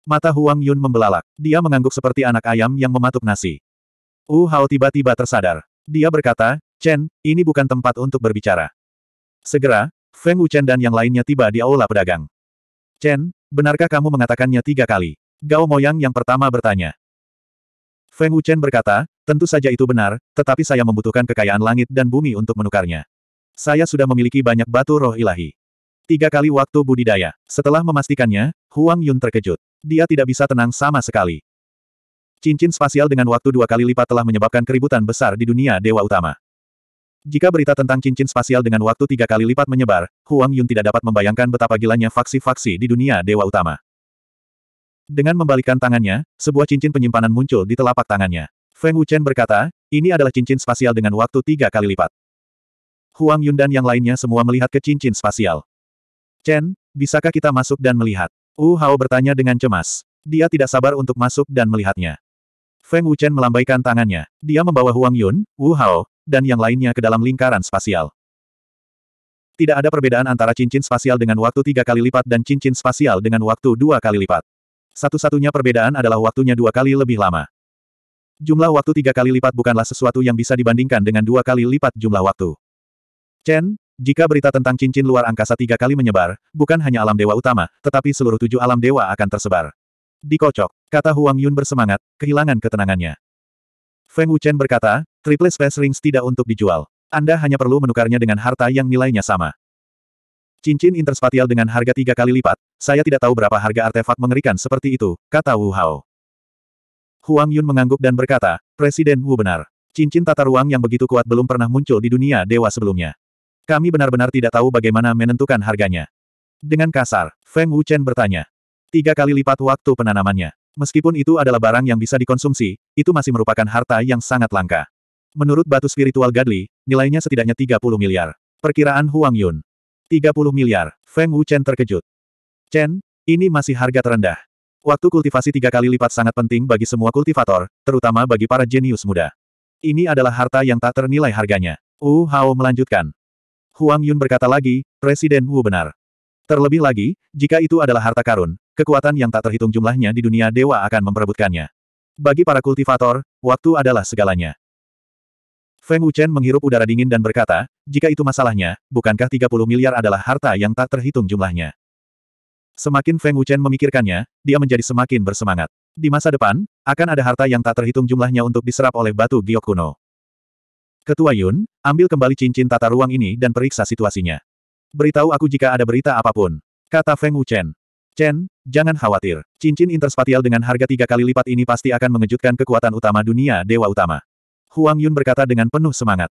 Mata Huang Yun membelalak. Dia mengangguk seperti anak ayam yang mematuk nasi. Wu Hao tiba-tiba tersadar. Dia berkata, Chen, ini bukan tempat untuk berbicara. Segera, Feng Wuchen dan yang lainnya tiba di aula pedagang. Chen, benarkah kamu mengatakannya tiga kali? Gao Moyang yang pertama bertanya. Feng Wuchen berkata, tentu saja itu benar, tetapi saya membutuhkan kekayaan langit dan bumi untuk menukarnya. Saya sudah memiliki banyak batu roh ilahi. Tiga kali waktu budidaya. Setelah memastikannya, Huang Yun terkejut. Dia tidak bisa tenang sama sekali. Cincin spasial dengan waktu dua kali lipat telah menyebabkan keributan besar di dunia dewa utama. Jika berita tentang cincin spasial dengan waktu tiga kali lipat menyebar, Huang Yun tidak dapat membayangkan betapa gilanya faksi-faksi di dunia dewa utama. Dengan membalikkan tangannya, sebuah cincin penyimpanan muncul di telapak tangannya. Feng Wuchen berkata, ini adalah cincin spasial dengan waktu tiga kali lipat. Huang Yun dan yang lainnya semua melihat ke cincin spasial. Chen, bisakah kita masuk dan melihat? Wu Hao bertanya dengan cemas. Dia tidak sabar untuk masuk dan melihatnya. Feng Wuchen melambaikan tangannya. Dia membawa Huang Yun, Wu Hao, dan yang lainnya ke dalam lingkaran spasial. Tidak ada perbedaan antara cincin spasial dengan waktu tiga kali lipat dan cincin spasial dengan waktu dua kali lipat. Satu-satunya perbedaan adalah waktunya dua kali lebih lama. Jumlah waktu tiga kali lipat bukanlah sesuatu yang bisa dibandingkan dengan dua kali lipat jumlah waktu. Chen, jika berita tentang cincin luar angkasa tiga kali menyebar, bukan hanya alam dewa utama, tetapi seluruh tujuh alam dewa akan tersebar. Dikocok, kata Huang Yun bersemangat, kehilangan ketenangannya. Feng Wuchen berkata, triple space rings tidak untuk dijual. Anda hanya perlu menukarnya dengan harta yang nilainya sama. Cincin interspatial dengan harga tiga kali lipat, saya tidak tahu berapa harga artefak mengerikan seperti itu, kata Wu Hao. Huang Yun mengangguk dan berkata, Presiden Wu benar. Cincin tata ruang yang begitu kuat belum pernah muncul di dunia dewa sebelumnya. Kami benar-benar tidak tahu bagaimana menentukan harganya. Dengan kasar, Feng Wuchen bertanya. Tiga kali lipat waktu penanamannya. Meskipun itu adalah barang yang bisa dikonsumsi, itu masih merupakan harta yang sangat langka. Menurut batu spiritual Gadli, nilainya setidaknya 30 miliar. Perkiraan Huang Yun. 30 miliar. Feng Wuchen terkejut. Chen, ini masih harga terendah. Waktu kultivasi tiga kali lipat sangat penting bagi semua kultivator, terutama bagi para jenius muda. Ini adalah harta yang tak ternilai harganya. Wu Hao melanjutkan. Huang Yun berkata lagi, Presiden Wu benar. Terlebih lagi, jika itu adalah harta karun, kekuatan yang tak terhitung jumlahnya di dunia dewa akan memperebutkannya. Bagi para kultivator, waktu adalah segalanya. Feng Wuchen menghirup udara dingin dan berkata, jika itu masalahnya, bukankah 30 miliar adalah harta yang tak terhitung jumlahnya? Semakin Feng Wuchen memikirkannya, dia menjadi semakin bersemangat. Di masa depan, akan ada harta yang tak terhitung jumlahnya untuk diserap oleh batu giok kuno. Ketua Yun, ambil kembali cincin tata ruang ini dan periksa situasinya. Beritahu aku jika ada berita apapun. Kata Feng Wuchen. Chen, jangan khawatir. Cincin interspatial dengan harga tiga kali lipat ini pasti akan mengejutkan kekuatan utama dunia Dewa Utama. Huang Yun berkata dengan penuh semangat.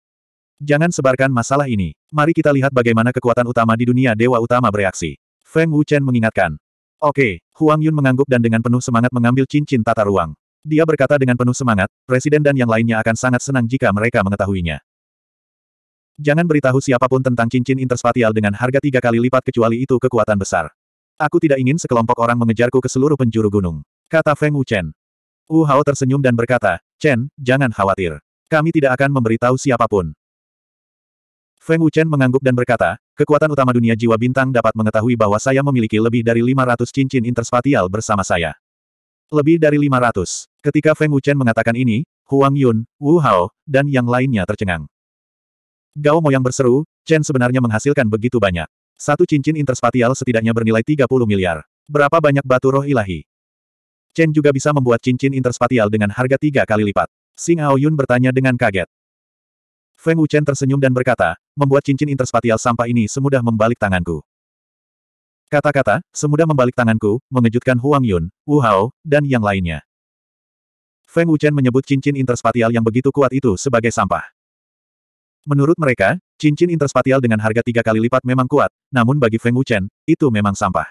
Jangan sebarkan masalah ini. Mari kita lihat bagaimana kekuatan utama di dunia Dewa Utama bereaksi. Feng Wuchen mengingatkan. Oke, Huang Yun mengangguk dan dengan penuh semangat mengambil cincin tata ruang. Dia berkata dengan penuh semangat, Presiden dan yang lainnya akan sangat senang jika mereka mengetahuinya. Jangan beritahu siapapun tentang cincin interspatial dengan harga tiga kali lipat kecuali itu kekuatan besar. Aku tidak ingin sekelompok orang mengejarku ke seluruh penjuru gunung. Kata Feng Wuchen. Wu Hao tersenyum dan berkata, Chen, jangan khawatir. Kami tidak akan memberitahu siapapun. Feng Wuchen mengangguk dan berkata, kekuatan utama dunia jiwa bintang dapat mengetahui bahwa saya memiliki lebih dari 500 cincin interspatial bersama saya. Lebih dari 500. Ketika Feng Wuchen mengatakan ini, Huang Yun, Wu Hao, dan yang lainnya tercengang. Gao Mo yang berseru, Chen sebenarnya menghasilkan begitu banyak. Satu cincin interspatial setidaknya bernilai 30 miliar. Berapa banyak batu roh ilahi? Chen juga bisa membuat cincin interspatial dengan harga tiga kali lipat. Sing Hao Yun bertanya dengan kaget. Feng Wuchen tersenyum dan berkata, membuat cincin interspatial sampah ini semudah membalik tanganku. Kata-kata, semudah membalik tanganku, mengejutkan Huang Yun, Wu Hao, dan yang lainnya. Feng Wuchen menyebut cincin interspatial yang begitu kuat itu sebagai sampah. Menurut mereka, cincin interspatial dengan harga tiga kali lipat memang kuat, namun bagi Feng Wuchen, itu memang sampah.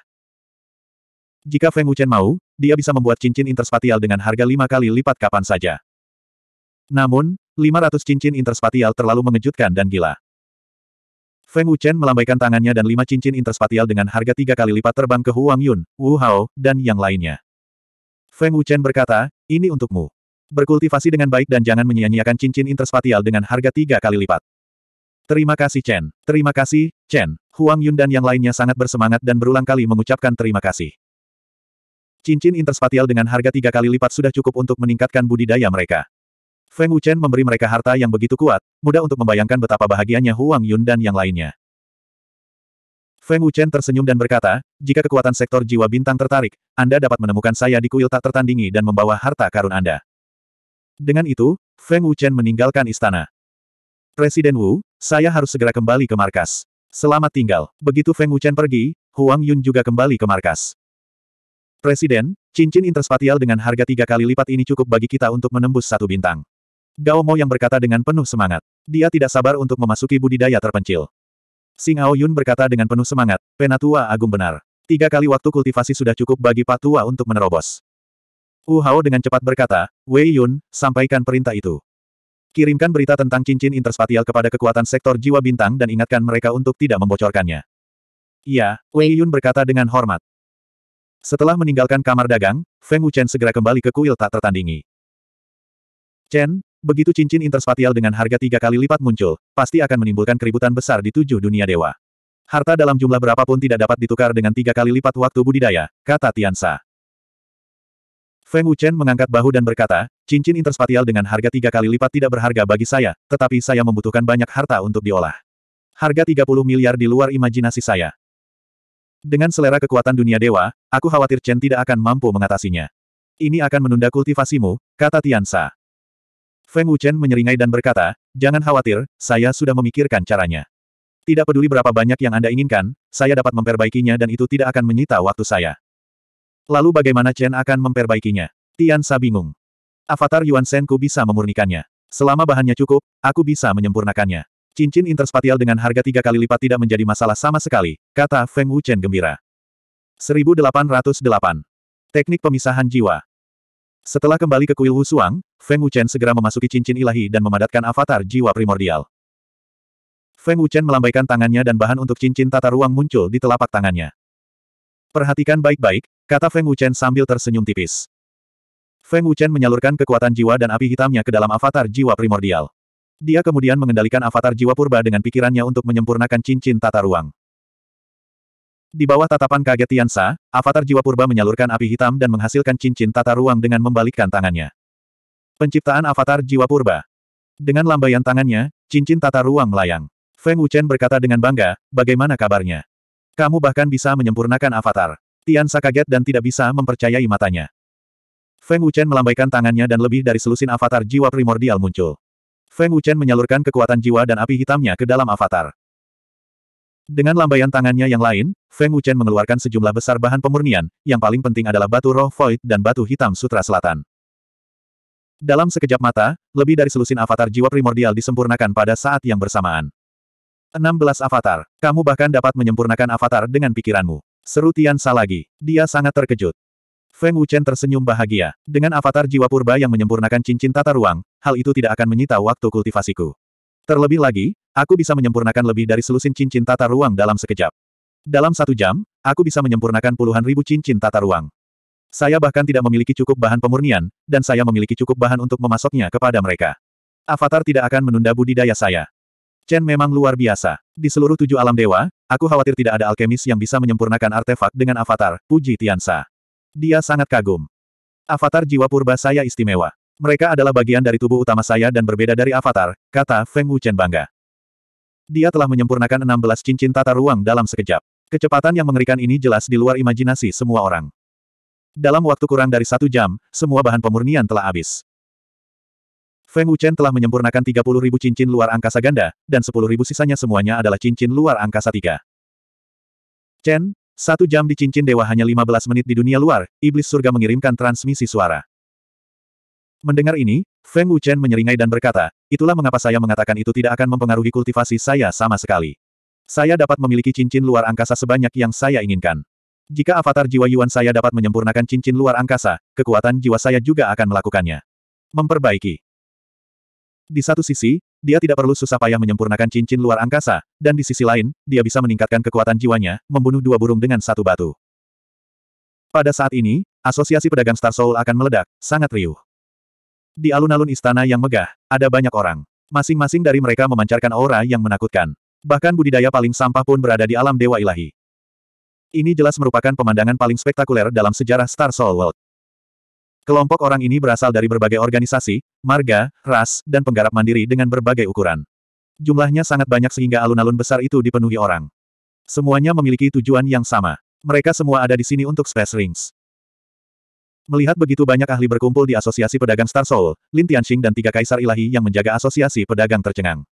Jika Feng Wuchen mau, dia bisa membuat cincin interspatial dengan harga lima kali lipat kapan saja. Namun, 500 cincin interspatial terlalu mengejutkan dan gila. Feng Wuchen melambaikan tangannya dan lima cincin interspatial dengan harga tiga kali lipat terbang ke Huang Yun, Wu Hao, dan yang lainnya. Feng Wuchen berkata, ini untukmu. Berkultivasi dengan baik dan jangan menyia-nyiakan cincin interspatial dengan harga tiga kali lipat. Terima kasih Chen. Terima kasih, Chen. Huang Yun dan yang lainnya sangat bersemangat dan berulang kali mengucapkan terima kasih. Cincin interspatial dengan harga tiga kali lipat sudah cukup untuk meningkatkan budidaya mereka. Feng Wuchen memberi mereka harta yang begitu kuat, mudah untuk membayangkan betapa bahagianya Huang Yun dan yang lainnya. Feng Wuchen tersenyum dan berkata, jika kekuatan sektor jiwa bintang tertarik, Anda dapat menemukan saya di kuil tak tertandingi dan membawa harta karun Anda. Dengan itu, Feng Wuchen meninggalkan istana. Presiden Wu, saya harus segera kembali ke markas. Selamat tinggal. Begitu Feng Wuchen pergi, Huang Yun juga kembali ke markas. Presiden, cincin interspatial dengan harga tiga kali lipat ini cukup bagi kita untuk menembus satu bintang. Gao Mo yang berkata dengan penuh semangat. Dia tidak sabar untuk memasuki budidaya terpencil. Sing Ao Yun berkata dengan penuh semangat, Penatua Agung benar. Tiga kali waktu kultivasi sudah cukup bagi Patua untuk menerobos. Wu Hao dengan cepat berkata, Wei Yun, sampaikan perintah itu. Kirimkan berita tentang cincin interspatial kepada kekuatan sektor jiwa bintang dan ingatkan mereka untuk tidak membocorkannya. Iya, Wei Yun berkata dengan hormat. Setelah meninggalkan kamar dagang, Feng Wuchen segera kembali ke kuil tak tertandingi. Chen, Begitu cincin interspatial dengan harga tiga kali lipat muncul, pasti akan menimbulkan keributan besar di tujuh dunia dewa. Harta dalam jumlah berapapun tidak dapat ditukar dengan tiga kali lipat waktu budidaya, kata Tiansa. Feng Wuchen mengangkat bahu dan berkata, cincin interspatial dengan harga tiga kali lipat tidak berharga bagi saya, tetapi saya membutuhkan banyak harta untuk diolah. Harga 30 miliar di luar imajinasi saya. Dengan selera kekuatan dunia dewa, aku khawatir Chen tidak akan mampu mengatasinya. Ini akan menunda kultivasimu, kata Tiansa. Feng Wuchen menyeringai dan berkata, jangan khawatir, saya sudah memikirkan caranya. Tidak peduli berapa banyak yang Anda inginkan, saya dapat memperbaikinya dan itu tidak akan menyita waktu saya. Lalu bagaimana Chen akan memperbaikinya? Tian Sa bingung. Avatar Yuan Senku bisa memurnikannya. Selama bahannya cukup, aku bisa menyempurnakannya. Cincin interspatial dengan harga tiga kali lipat tidak menjadi masalah sama sekali, kata Feng Wuchen gembira. 1808. Teknik pemisahan jiwa. Setelah kembali ke kuil Wusuang, Feng Wuchen segera memasuki cincin ilahi dan memadatkan avatar jiwa primordial. Feng Wuchen melambaikan tangannya dan bahan untuk cincin tata ruang muncul di telapak tangannya. Perhatikan baik-baik, kata Feng Wuchen sambil tersenyum tipis. Feng Wuchen menyalurkan kekuatan jiwa dan api hitamnya ke dalam avatar jiwa primordial. Dia kemudian mengendalikan avatar jiwa purba dengan pikirannya untuk menyempurnakan cincin tata ruang. Di bawah tatapan kaget Tiansa, avatar jiwa purba menyalurkan api hitam dan menghasilkan cincin tata ruang dengan membalikkan tangannya. Penciptaan avatar jiwa purba. Dengan lambaian tangannya, cincin tata ruang melayang. Feng Wuchen berkata dengan bangga, bagaimana kabarnya? Kamu bahkan bisa menyempurnakan avatar. Tiansa kaget dan tidak bisa mempercayai matanya. Feng Wuchen melambaikan tangannya dan lebih dari selusin avatar jiwa primordial muncul. Feng Wuchen menyalurkan kekuatan jiwa dan api hitamnya ke dalam avatar. Dengan lambaian tangannya yang lain, Feng Wuchen mengeluarkan sejumlah besar bahan pemurnian, yang paling penting adalah batu roh void dan batu hitam sutra selatan. Dalam sekejap mata, lebih dari selusin avatar jiwa primordial disempurnakan pada saat yang bersamaan. 16 avatar. Kamu bahkan dapat menyempurnakan avatar dengan pikiranmu. Seru Tian Sa lagi. Dia sangat terkejut. Feng Wuchen tersenyum bahagia. Dengan avatar jiwa purba yang menyempurnakan cincin tata ruang, hal itu tidak akan menyita waktu kultivasiku. Terlebih lagi, aku bisa menyempurnakan lebih dari selusin cincin tata ruang dalam sekejap. Dalam satu jam, aku bisa menyempurnakan puluhan ribu cincin tata ruang. Saya bahkan tidak memiliki cukup bahan pemurnian, dan saya memiliki cukup bahan untuk memasoknya kepada mereka. Avatar tidak akan menunda budidaya saya. Chen memang luar biasa. Di seluruh tujuh alam dewa, aku khawatir tidak ada alkemis yang bisa menyempurnakan artefak dengan avatar, puji Tiansa. Dia sangat kagum. Avatar jiwa purba saya istimewa. Mereka adalah bagian dari tubuh utama saya dan berbeda dari avatar, kata Feng Wuchen bangga. Dia telah menyempurnakan 16 cincin tata ruang dalam sekejap. Kecepatan yang mengerikan ini jelas di luar imajinasi semua orang. Dalam waktu kurang dari satu jam, semua bahan pemurnian telah habis. Feng Wuchen telah menyempurnakan ribu cincin luar angkasa ganda, dan ribu sisanya semuanya adalah cincin luar angkasa tiga. Chen, satu jam di cincin dewa hanya 15 menit di dunia luar, iblis surga mengirimkan transmisi suara. Mendengar ini, Feng Wuchen menyeringai dan berkata, itulah mengapa saya mengatakan itu tidak akan mempengaruhi kultivasi saya sama sekali. Saya dapat memiliki cincin luar angkasa sebanyak yang saya inginkan. Jika avatar jiwa Yuan saya dapat menyempurnakan cincin luar angkasa, kekuatan jiwa saya juga akan melakukannya. Memperbaiki. Di satu sisi, dia tidak perlu susah payah menyempurnakan cincin luar angkasa, dan di sisi lain, dia bisa meningkatkan kekuatan jiwanya, membunuh dua burung dengan satu batu. Pada saat ini, asosiasi pedagang Star Soul akan meledak, sangat riuh. Di alun-alun istana yang megah, ada banyak orang. Masing-masing dari mereka memancarkan aura yang menakutkan. Bahkan budidaya paling sampah pun berada di alam dewa ilahi. Ini jelas merupakan pemandangan paling spektakuler dalam sejarah Star Soul World. Kelompok orang ini berasal dari berbagai organisasi, marga, ras, dan penggarap mandiri dengan berbagai ukuran. Jumlahnya sangat banyak sehingga alun-alun besar itu dipenuhi orang. Semuanya memiliki tujuan yang sama. Mereka semua ada di sini untuk Space Rings. Melihat begitu banyak ahli berkumpul di Asosiasi Pedagang Star Soul, Lin Tianxing dan tiga kaisar ilahi yang menjaga asosiasi pedagang tercengang.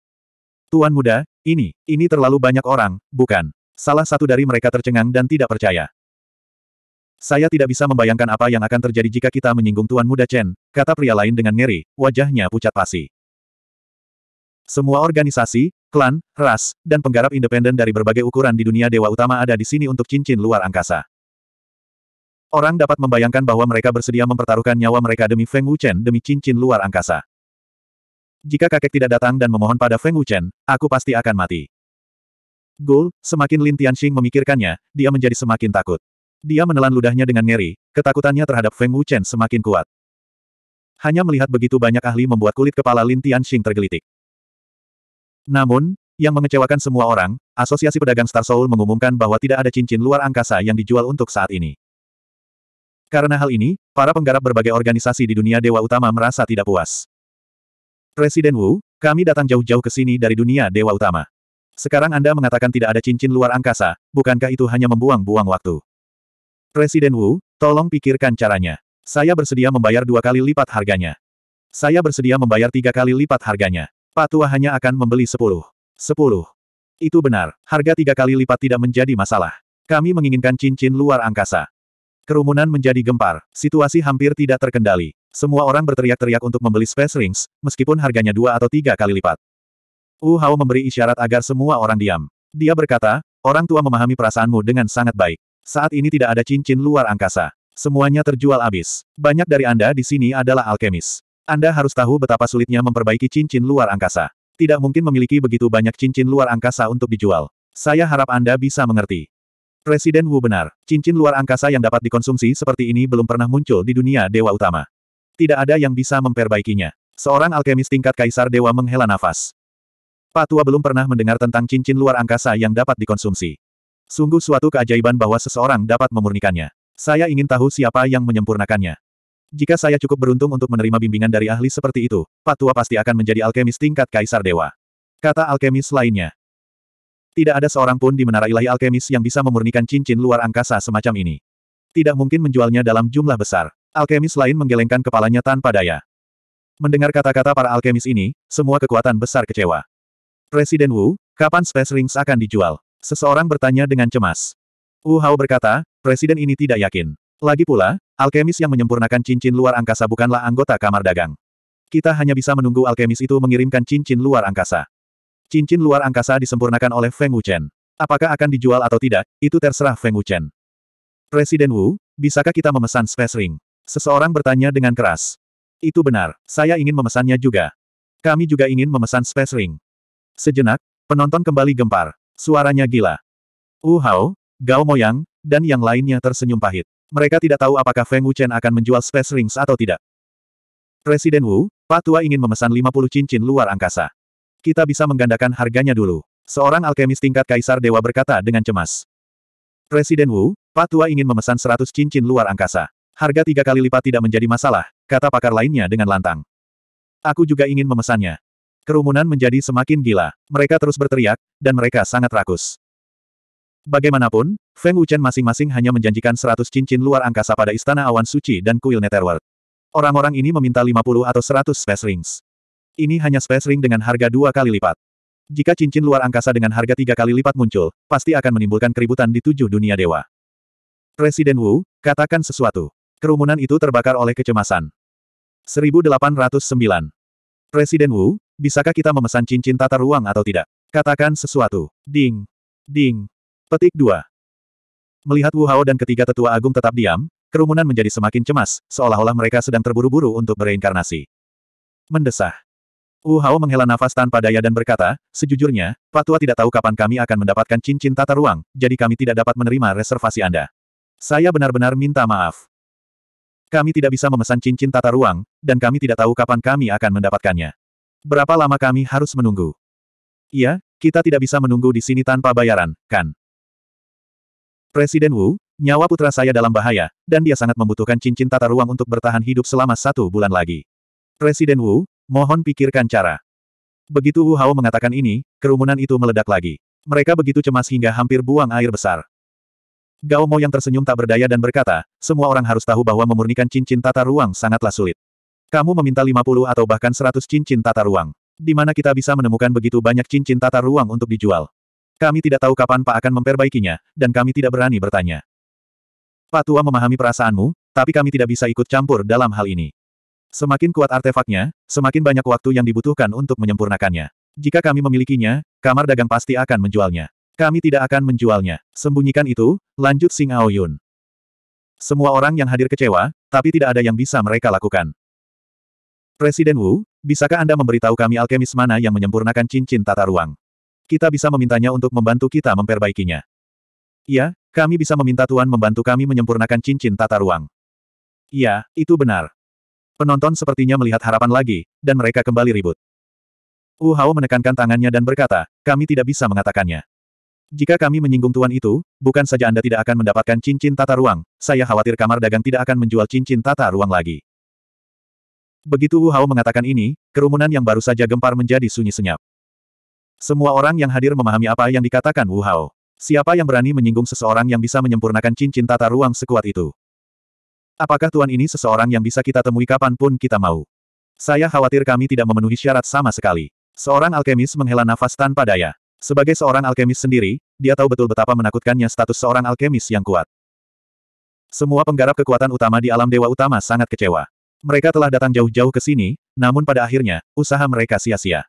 Tuan muda, ini, ini terlalu banyak orang, bukan? Salah satu dari mereka tercengang dan tidak percaya. Saya tidak bisa membayangkan apa yang akan terjadi jika kita menyinggung Tuan Muda Chen, kata pria lain dengan ngeri, wajahnya pucat pasi. Semua organisasi, klan, ras, dan penggarap independen dari berbagai ukuran di dunia dewa utama ada di sini untuk cincin luar angkasa. Orang dapat membayangkan bahwa mereka bersedia mempertaruhkan nyawa mereka demi Feng Wuchen demi cincin luar angkasa. Jika kakek tidak datang dan memohon pada Feng Wuchen, aku pasti akan mati. Gul, semakin Lin Tianxing memikirkannya, dia menjadi semakin takut. Dia menelan ludahnya dengan ngeri, ketakutannya terhadap Feng Wuchen semakin kuat. Hanya melihat begitu banyak ahli membuat kulit kepala Lin Tianxing tergelitik. Namun, yang mengecewakan semua orang, Asosiasi Pedagang Star Soul mengumumkan bahwa tidak ada cincin luar angkasa yang dijual untuk saat ini. Karena hal ini, para penggarap berbagai organisasi di dunia dewa utama merasa tidak puas. Presiden Wu, kami datang jauh-jauh ke sini dari dunia dewa utama. Sekarang Anda mengatakan tidak ada cincin luar angkasa, bukankah itu hanya membuang-buang waktu? Presiden Wu, tolong pikirkan caranya. Saya bersedia membayar dua kali lipat harganya. Saya bersedia membayar tiga kali lipat harganya. Pak Tua hanya akan membeli sepuluh. Sepuluh. Itu benar, harga tiga kali lipat tidak menjadi masalah. Kami menginginkan cincin luar angkasa. Kerumunan menjadi gempar, situasi hampir tidak terkendali. Semua orang berteriak-teriak untuk membeli space rings, meskipun harganya dua atau tiga kali lipat. Wu Hao memberi isyarat agar semua orang diam. Dia berkata, orang tua memahami perasaanmu dengan sangat baik. Saat ini tidak ada cincin luar angkasa. Semuanya terjual habis. Banyak dari Anda di sini adalah alkemis. Anda harus tahu betapa sulitnya memperbaiki cincin luar angkasa. Tidak mungkin memiliki begitu banyak cincin luar angkasa untuk dijual. Saya harap Anda bisa mengerti. Presiden Wu benar, cincin luar angkasa yang dapat dikonsumsi seperti ini belum pernah muncul di dunia dewa utama. Tidak ada yang bisa memperbaikinya. Seorang alkemis tingkat kaisar dewa menghela nafas. Pak Tua belum pernah mendengar tentang cincin luar angkasa yang dapat dikonsumsi. Sungguh suatu keajaiban bahwa seseorang dapat memurnikannya. Saya ingin tahu siapa yang menyempurnakannya. Jika saya cukup beruntung untuk menerima bimbingan dari ahli seperti itu, Pak Tua pasti akan menjadi alkemis tingkat kaisar dewa. Kata alkemis lainnya. Tidak ada seorang pun di menara ilahi alkemis yang bisa memurnikan cincin luar angkasa semacam ini. Tidak mungkin menjualnya dalam jumlah besar. Alkemis lain menggelengkan kepalanya tanpa daya. Mendengar kata-kata para alkemis ini, semua kekuatan besar kecewa. Presiden Wu, kapan Space Rings akan dijual? Seseorang bertanya dengan cemas. Wu Hao berkata, Presiden ini tidak yakin. Lagi pula, alkemis yang menyempurnakan cincin luar angkasa bukanlah anggota kamar dagang. Kita hanya bisa menunggu alkemis itu mengirimkan cincin luar angkasa. Cincin luar angkasa disempurnakan oleh Feng Wuchen. Apakah akan dijual atau tidak, itu terserah Feng Wuchen. Presiden Wu, bisakah kita memesan space ring? Seseorang bertanya dengan keras. Itu benar, saya ingin memesannya juga. Kami juga ingin memesan space ring. Sejenak, penonton kembali gempar. Suaranya gila. Wu Hao, Gao Moyang, dan yang lainnya tersenyum pahit. Mereka tidak tahu apakah Feng Wuchen akan menjual space rings atau tidak. Presiden Wu, Pak Tua ingin memesan 50 cincin luar angkasa. Kita bisa menggandakan harganya dulu. Seorang alkemis tingkat kaisar dewa berkata dengan cemas. Presiden Wu, Pak Tua ingin memesan 100 cincin luar angkasa. Harga tiga kali lipat tidak menjadi masalah, kata pakar lainnya dengan lantang. Aku juga ingin memesannya. Kerumunan menjadi semakin gila. Mereka terus berteriak, dan mereka sangat rakus. Bagaimanapun, Feng Wuchen masing-masing hanya menjanjikan 100 cincin luar angkasa pada Istana Awan Suci dan Kuil Netherworld. Orang-orang ini meminta 50 atau 100 space rings. Ini hanya space ring dengan harga dua kali lipat. Jika cincin luar angkasa dengan harga tiga kali lipat muncul, pasti akan menimbulkan keributan di tujuh dunia dewa. Presiden Wu, katakan sesuatu. Kerumunan itu terbakar oleh kecemasan. 1809. Presiden Wu, bisakah kita memesan cincin tata ruang atau tidak? Katakan sesuatu. Ding. Ding. Petik 2. Melihat Wu Hao dan ketiga tetua agung tetap diam, kerumunan menjadi semakin cemas, seolah-olah mereka sedang terburu-buru untuk bereinkarnasi. Mendesah. Wu Hao menghela nafas tanpa daya dan berkata, sejujurnya, Pak Tua tidak tahu kapan kami akan mendapatkan cincin tata ruang, jadi kami tidak dapat menerima reservasi Anda. Saya benar-benar minta maaf. Kami tidak bisa memesan cincin tata ruang, dan kami tidak tahu kapan kami akan mendapatkannya. Berapa lama kami harus menunggu? Iya, kita tidak bisa menunggu di sini tanpa bayaran, kan? Presiden Wu, nyawa putra saya dalam bahaya, dan dia sangat membutuhkan cincin tata ruang untuk bertahan hidup selama satu bulan lagi. Presiden Wu, Mohon pikirkan cara. Begitu Wu Hao mengatakan ini, kerumunan itu meledak lagi. Mereka begitu cemas hingga hampir buang air besar. Gao Mo yang tersenyum tak berdaya dan berkata, semua orang harus tahu bahwa memurnikan cincin tata ruang sangatlah sulit. Kamu meminta 50 atau bahkan 100 cincin tata ruang. Di mana kita bisa menemukan begitu banyak cincin tata ruang untuk dijual. Kami tidak tahu kapan Pak akan memperbaikinya, dan kami tidak berani bertanya. Pak Tua memahami perasaanmu, tapi kami tidak bisa ikut campur dalam hal ini. Semakin kuat artefaknya, semakin banyak waktu yang dibutuhkan untuk menyempurnakannya. Jika kami memilikinya, kamar dagang pasti akan menjualnya. Kami tidak akan menjualnya. Sembunyikan itu, lanjut Sing Aoyun. Semua orang yang hadir kecewa, tapi tidak ada yang bisa mereka lakukan. Presiden Wu, bisakah Anda memberitahu kami alkemis mana yang menyempurnakan cincin tata ruang? Kita bisa memintanya untuk membantu kita memperbaikinya. Iya, kami bisa meminta Tuan membantu kami menyempurnakan cincin tata ruang. Iya, itu benar. Penonton sepertinya melihat harapan lagi, dan mereka kembali ribut. Wu Hao menekankan tangannya dan berkata, kami tidak bisa mengatakannya. Jika kami menyinggung tuan itu, bukan saja Anda tidak akan mendapatkan cincin tata ruang, saya khawatir kamar dagang tidak akan menjual cincin tata ruang lagi. Begitu Wu Hao mengatakan ini, kerumunan yang baru saja gempar menjadi sunyi senyap. Semua orang yang hadir memahami apa yang dikatakan Wu Hao. Siapa yang berani menyinggung seseorang yang bisa menyempurnakan cincin tata ruang sekuat itu? Apakah tuan ini seseorang yang bisa kita temui kapanpun kita mau? Saya khawatir kami tidak memenuhi syarat sama sekali. Seorang alkemis menghela nafas tanpa daya. Sebagai seorang alkemis sendiri, dia tahu betul betapa menakutkannya status seorang alkemis yang kuat. Semua penggarap kekuatan utama di alam dewa utama sangat kecewa. Mereka telah datang jauh-jauh ke sini, namun pada akhirnya, usaha mereka sia-sia.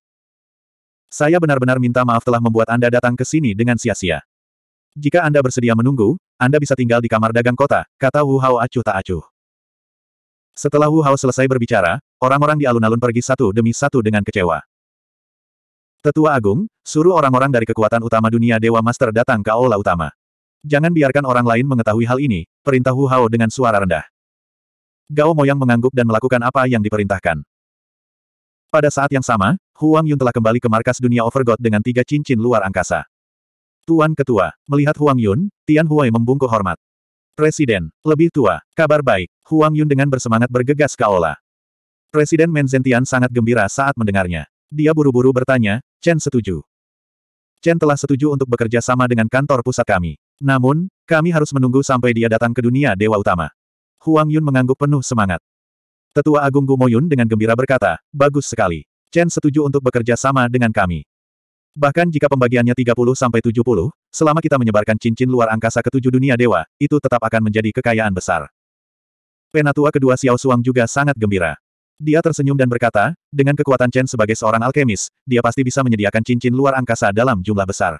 Saya benar-benar minta maaf telah membuat Anda datang ke sini dengan sia-sia. Jika Anda bersedia menunggu, anda bisa tinggal di kamar dagang kota, kata Wu Hao acuh tak acuh. Setelah Wu Hao selesai berbicara, orang-orang di alun-alun pergi satu demi satu dengan kecewa. Tetua Agung, suruh orang-orang dari kekuatan utama dunia Dewa Master datang ke aula utama. Jangan biarkan orang lain mengetahui hal ini, perintah Wu Hao dengan suara rendah. Gao Moyang mengangguk dan melakukan apa yang diperintahkan. Pada saat yang sama, Huang Yun telah kembali ke markas dunia Overgod dengan tiga cincin luar angkasa. Tuan Ketua, melihat Huang Yun, Tian Huai membungkuk hormat. Presiden, lebih tua, kabar baik, Huang Yun dengan bersemangat bergegas ke aula. Presiden Menzentian sangat gembira saat mendengarnya. Dia buru-buru bertanya, Chen setuju. Chen telah setuju untuk bekerja sama dengan kantor pusat kami. Namun, kami harus menunggu sampai dia datang ke dunia Dewa Utama. Huang Yun mengangguk penuh semangat. Tetua Agung Gumoyun dengan gembira berkata, bagus sekali. Chen setuju untuk bekerja sama dengan kami. Bahkan jika pembagiannya 30-70, sampai selama kita menyebarkan cincin luar angkasa ke tujuh dunia dewa, itu tetap akan menjadi kekayaan besar. Penatua kedua Xiao Suang juga sangat gembira. Dia tersenyum dan berkata, dengan kekuatan Chen sebagai seorang alkemis, dia pasti bisa menyediakan cincin luar angkasa dalam jumlah besar.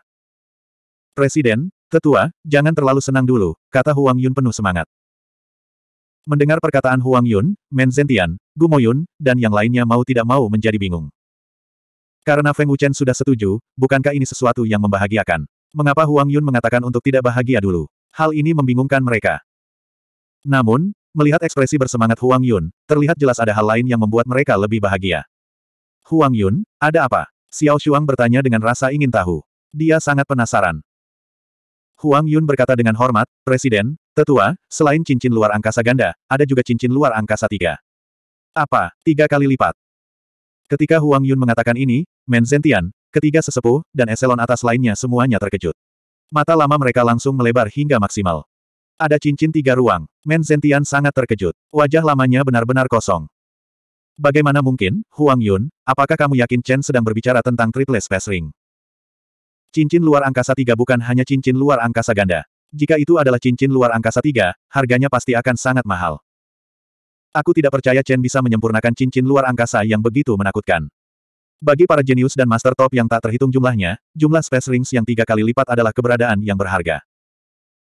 Presiden, tetua, jangan terlalu senang dulu, kata Huang Yun penuh semangat. Mendengar perkataan Huang Yun, Men Zentian, Mo Yun, dan yang lainnya mau tidak mau menjadi bingung. Karena Feng Wuchen sudah setuju, bukankah ini sesuatu yang membahagiakan? Mengapa Huang Yun mengatakan untuk tidak bahagia dulu? Hal ini membingungkan mereka. Namun, melihat ekspresi bersemangat Huang Yun, terlihat jelas ada hal lain yang membuat mereka lebih bahagia. Huang Yun, ada apa? Xiao Shuang bertanya dengan rasa ingin tahu. Dia sangat penasaran. Huang Yun berkata dengan hormat, Presiden, Tetua, selain cincin luar angkasa ganda, ada juga cincin luar angkasa tiga. Apa? Tiga kali lipat. Ketika Huang Yun mengatakan ini, Men Zentian, ketiga sesepuh, dan eselon atas lainnya semuanya terkejut. Mata lama mereka langsung melebar hingga maksimal. Ada cincin tiga ruang. Men Zentian sangat terkejut. Wajah lamanya benar-benar kosong. Bagaimana mungkin, Huang Yun, apakah kamu yakin Chen sedang berbicara tentang triple space ring? Cincin luar angkasa tiga bukan hanya cincin luar angkasa ganda. Jika itu adalah cincin luar angkasa tiga, harganya pasti akan sangat mahal. Aku tidak percaya Chen bisa menyempurnakan cincin luar angkasa yang begitu menakutkan. Bagi para jenius dan master top yang tak terhitung jumlahnya, jumlah space rings yang tiga kali lipat adalah keberadaan yang berharga.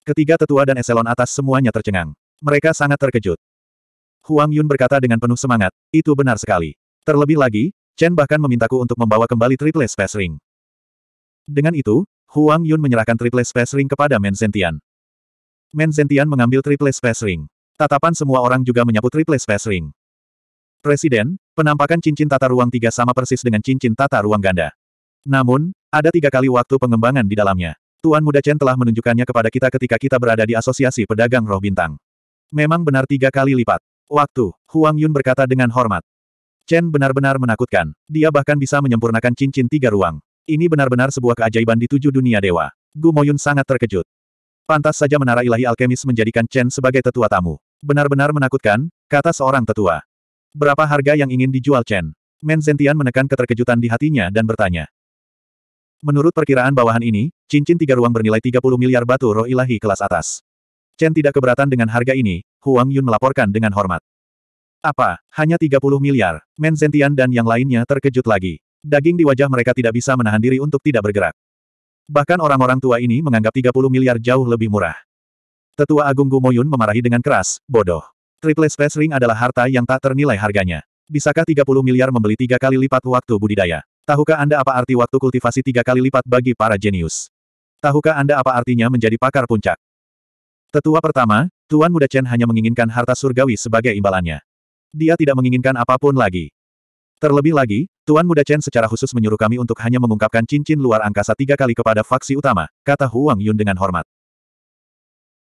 Ketiga tetua dan eselon atas semuanya tercengang. Mereka sangat terkejut. Huang Yun berkata dengan penuh semangat, itu benar sekali. Terlebih lagi, Chen bahkan memintaku untuk membawa kembali triple space ring. Dengan itu, Huang Yun menyerahkan triple space ring kepada Men Zentian. Men Zentian mengambil triple space ring. Tatapan semua orang juga menyapu triple space ring. Presiden, penampakan cincin tata ruang tiga sama persis dengan cincin tata ruang ganda. Namun, ada tiga kali waktu pengembangan di dalamnya. Tuan Muda Chen telah menunjukkannya kepada kita ketika kita berada di Asosiasi Pedagang Roh Bintang. Memang benar tiga kali lipat. Waktu, Huang Yun berkata dengan hormat. Chen benar-benar menakutkan. Dia bahkan bisa menyempurnakan cincin tiga ruang. Ini benar-benar sebuah keajaiban di tujuh dunia dewa. Gu Moyun sangat terkejut. Pantas saja menara ilahi alkemis menjadikan Chen sebagai tetua tamu. Benar-benar menakutkan, kata seorang tetua. Berapa harga yang ingin dijual Chen? Men Zentian menekan keterkejutan di hatinya dan bertanya. Menurut perkiraan bawahan ini, cincin tiga ruang bernilai 30 miliar batu roh ilahi kelas atas. Chen tidak keberatan dengan harga ini, Huang Yun melaporkan dengan hormat. Apa, hanya 30 miliar? Men Zentian dan yang lainnya terkejut lagi. Daging di wajah mereka tidak bisa menahan diri untuk tidak bergerak. Bahkan orang-orang tua ini menganggap 30 miliar jauh lebih murah. Tetua Agung Gumoyun memarahi dengan keras, bodoh. Triple Space Ring adalah harta yang tak ternilai harganya. Bisakah 30 miliar membeli tiga kali lipat waktu budidaya? Tahukah Anda apa arti waktu kultivasi tiga kali lipat bagi para jenius? Tahukah Anda apa artinya menjadi pakar puncak? Tetua pertama, Tuan Muda Chen hanya menginginkan harta surgawi sebagai imbalannya. Dia tidak menginginkan apapun lagi. Terlebih lagi, Tuan Muda Chen secara khusus menyuruh kami untuk hanya mengungkapkan cincin luar angkasa tiga kali kepada faksi utama, kata Huang Yun dengan hormat.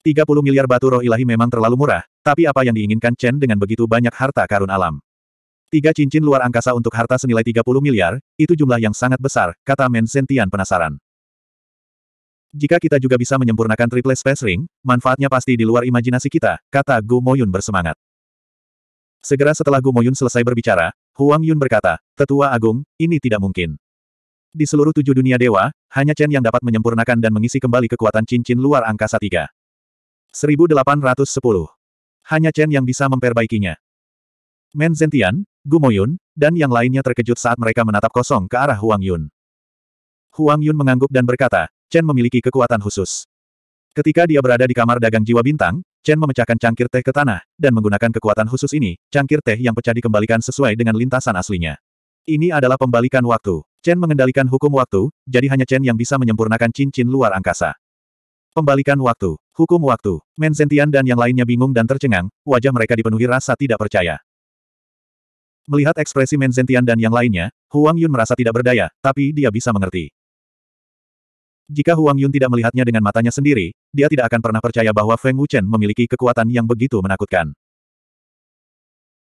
30 miliar batu roh ilahi memang terlalu murah, tapi apa yang diinginkan Chen dengan begitu banyak harta karun alam? Tiga cincin luar angkasa untuk harta senilai 30 miliar, itu jumlah yang sangat besar, kata Men Sentian penasaran. Jika kita juga bisa menyempurnakan triple space ring, manfaatnya pasti di luar imajinasi kita, kata Gu Moyun bersemangat. Segera setelah Gu Moyun selesai berbicara, Huang Yun berkata, Tetua Agung, ini tidak mungkin. Di seluruh tujuh dunia dewa, hanya Chen yang dapat menyempurnakan dan mengisi kembali kekuatan cincin luar angkasa tiga. 1810. Hanya Chen yang bisa memperbaikinya. Men Zentian, Moyun, dan yang lainnya terkejut saat mereka menatap kosong ke arah Huang Yun. Huang Yun mengangguk dan berkata, Chen memiliki kekuatan khusus. Ketika dia berada di kamar dagang jiwa bintang, Chen memecahkan cangkir teh ke tanah, dan menggunakan kekuatan khusus ini, cangkir teh yang pecah dikembalikan sesuai dengan lintasan aslinya. Ini adalah pembalikan waktu. Chen mengendalikan hukum waktu, jadi hanya Chen yang bisa menyempurnakan cincin luar angkasa. Pembalikan waktu, hukum waktu, Menzentian dan yang lainnya bingung dan tercengang, wajah mereka dipenuhi rasa tidak percaya. Melihat ekspresi Menzentian dan yang lainnya, Huang Yun merasa tidak berdaya, tapi dia bisa mengerti. Jika Huang Yun tidak melihatnya dengan matanya sendiri, dia tidak akan pernah percaya bahwa Feng Wuchen memiliki kekuatan yang begitu menakutkan.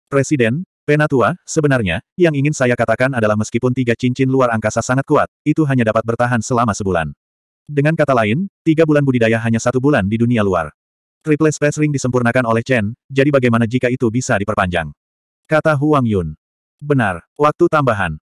Presiden, Penatua, sebenarnya, yang ingin saya katakan adalah meskipun tiga cincin luar angkasa sangat kuat, itu hanya dapat bertahan selama sebulan. Dengan kata lain, tiga bulan budidaya hanya satu bulan di dunia luar. Triple Space Ring disempurnakan oleh Chen, jadi bagaimana jika itu bisa diperpanjang? Kata Huang Yun. Benar, waktu tambahan.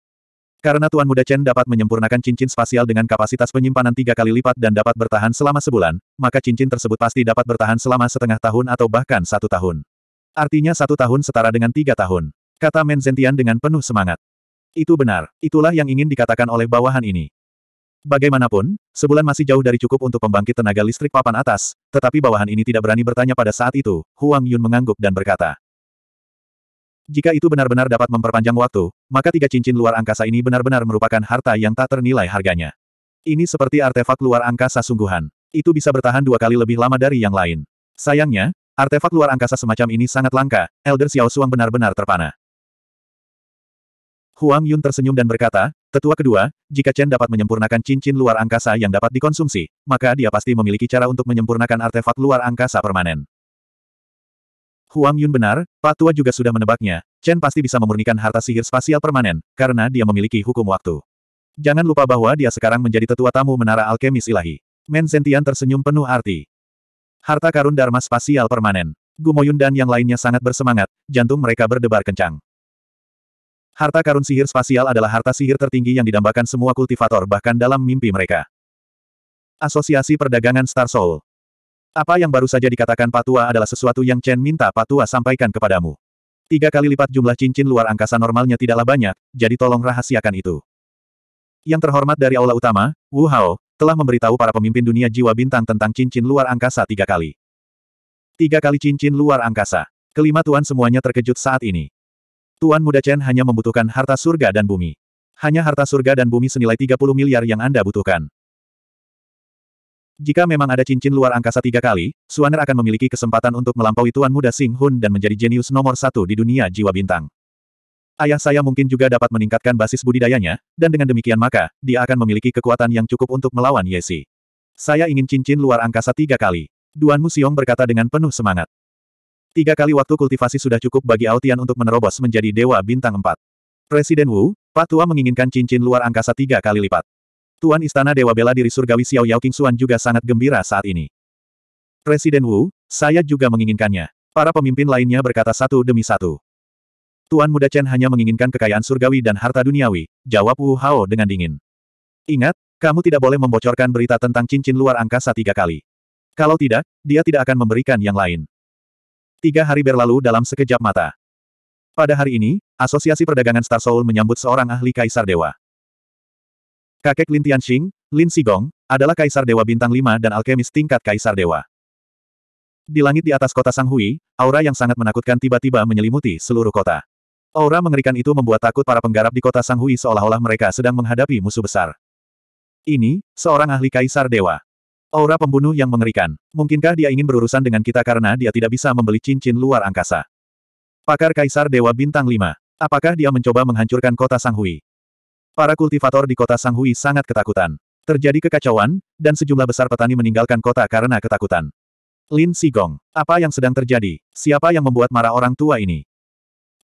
Karena Tuan Muda Chen dapat menyempurnakan cincin spasial dengan kapasitas penyimpanan tiga kali lipat dan dapat bertahan selama sebulan, maka cincin tersebut pasti dapat bertahan selama setengah tahun atau bahkan satu tahun. Artinya satu tahun setara dengan tiga tahun. Kata Menzentian dengan penuh semangat. Itu benar, itulah yang ingin dikatakan oleh bawahan ini. Bagaimanapun, sebulan masih jauh dari cukup untuk pembangkit tenaga listrik papan atas, tetapi bawahan ini tidak berani bertanya pada saat itu, Huang Yun mengangguk dan berkata. Jika itu benar-benar dapat memperpanjang waktu, maka tiga cincin luar angkasa ini benar-benar merupakan harta yang tak ternilai harganya. Ini seperti artefak luar angkasa sungguhan. Itu bisa bertahan dua kali lebih lama dari yang lain. Sayangnya, artefak luar angkasa semacam ini sangat langka, Elder Xiao Suang benar-benar terpana. Huang Yun tersenyum dan berkata, Tetua kedua, jika Chen dapat menyempurnakan cincin luar angkasa yang dapat dikonsumsi, maka dia pasti memiliki cara untuk menyempurnakan artefak luar angkasa permanen. Huang Yun benar, Pak Tua juga sudah menebaknya, Chen pasti bisa memurnikan harta sihir spasial permanen, karena dia memiliki hukum waktu. Jangan lupa bahwa dia sekarang menjadi tetua tamu menara alkemis ilahi. Men Sentian tersenyum penuh arti. Harta karun Dharma spasial permanen. Gumoyun dan yang lainnya sangat bersemangat, jantung mereka berdebar kencang. Harta karun sihir spasial adalah harta sihir tertinggi yang didambakan semua kultivator bahkan dalam mimpi mereka. Asosiasi Perdagangan Star Soul apa yang baru saja dikatakan Patua adalah sesuatu yang Chen minta Patua sampaikan kepadamu. Tiga kali lipat jumlah cincin luar angkasa normalnya tidaklah banyak, jadi tolong rahasiakan itu. Yang terhormat dari Aula Utama, Wu Hao, telah memberitahu para pemimpin dunia jiwa bintang tentang cincin luar angkasa tiga kali. Tiga kali cincin luar angkasa. Kelima tuan semuanya terkejut saat ini. Tuan muda Chen hanya membutuhkan harta surga dan bumi. Hanya harta surga dan bumi senilai 30 miliar yang Anda butuhkan. Jika memang ada cincin luar angkasa tiga kali, Suaner akan memiliki kesempatan untuk melampaui Tuan Muda Sing Hun dan menjadi jenius nomor satu di dunia jiwa bintang. Ayah saya mungkin juga dapat meningkatkan basis budidayanya, dan dengan demikian maka, dia akan memiliki kekuatan yang cukup untuk melawan Yesi. Saya ingin cincin luar angkasa tiga kali. Duan Musiong berkata dengan penuh semangat. Tiga kali waktu kultivasi sudah cukup bagi Aotian untuk menerobos menjadi Dewa Bintang 4. Presiden Wu, Patua menginginkan cincin luar angkasa tiga kali lipat. Tuan Istana Dewa Bela Diri Surgawi Xiao Yao King Xuan juga sangat gembira saat ini. Presiden Wu, saya juga menginginkannya. Para pemimpin lainnya berkata satu demi satu. Tuan Muda Chen hanya menginginkan kekayaan surgawi dan harta duniawi, jawab Wu Hao dengan dingin. Ingat, kamu tidak boleh membocorkan berita tentang cincin luar angkasa tiga kali. Kalau tidak, dia tidak akan memberikan yang lain. Tiga hari berlalu dalam sekejap mata. Pada hari ini, Asosiasi Perdagangan Star Soul menyambut seorang ahli Kaisar Dewa. Kakek Lin Tianxing, Lin Sigong, adalah Kaisar Dewa Bintang 5 dan alkemis tingkat Kaisar Dewa. Di langit di atas kota Sanghui, aura yang sangat menakutkan tiba-tiba menyelimuti seluruh kota. Aura mengerikan itu membuat takut para penggarap di kota Sanghui seolah-olah mereka sedang menghadapi musuh besar. Ini, seorang ahli Kaisar Dewa. Aura pembunuh yang mengerikan. Mungkinkah dia ingin berurusan dengan kita karena dia tidak bisa membeli cincin luar angkasa? Pakar Kaisar Dewa Bintang 5. Apakah dia mencoba menghancurkan kota Sanghui? Para kultivator di kota Sanghui sangat ketakutan. Terjadi kekacauan, dan sejumlah besar petani meninggalkan kota karena ketakutan. Lin Sigong, apa yang sedang terjadi? Siapa yang membuat marah orang tua ini?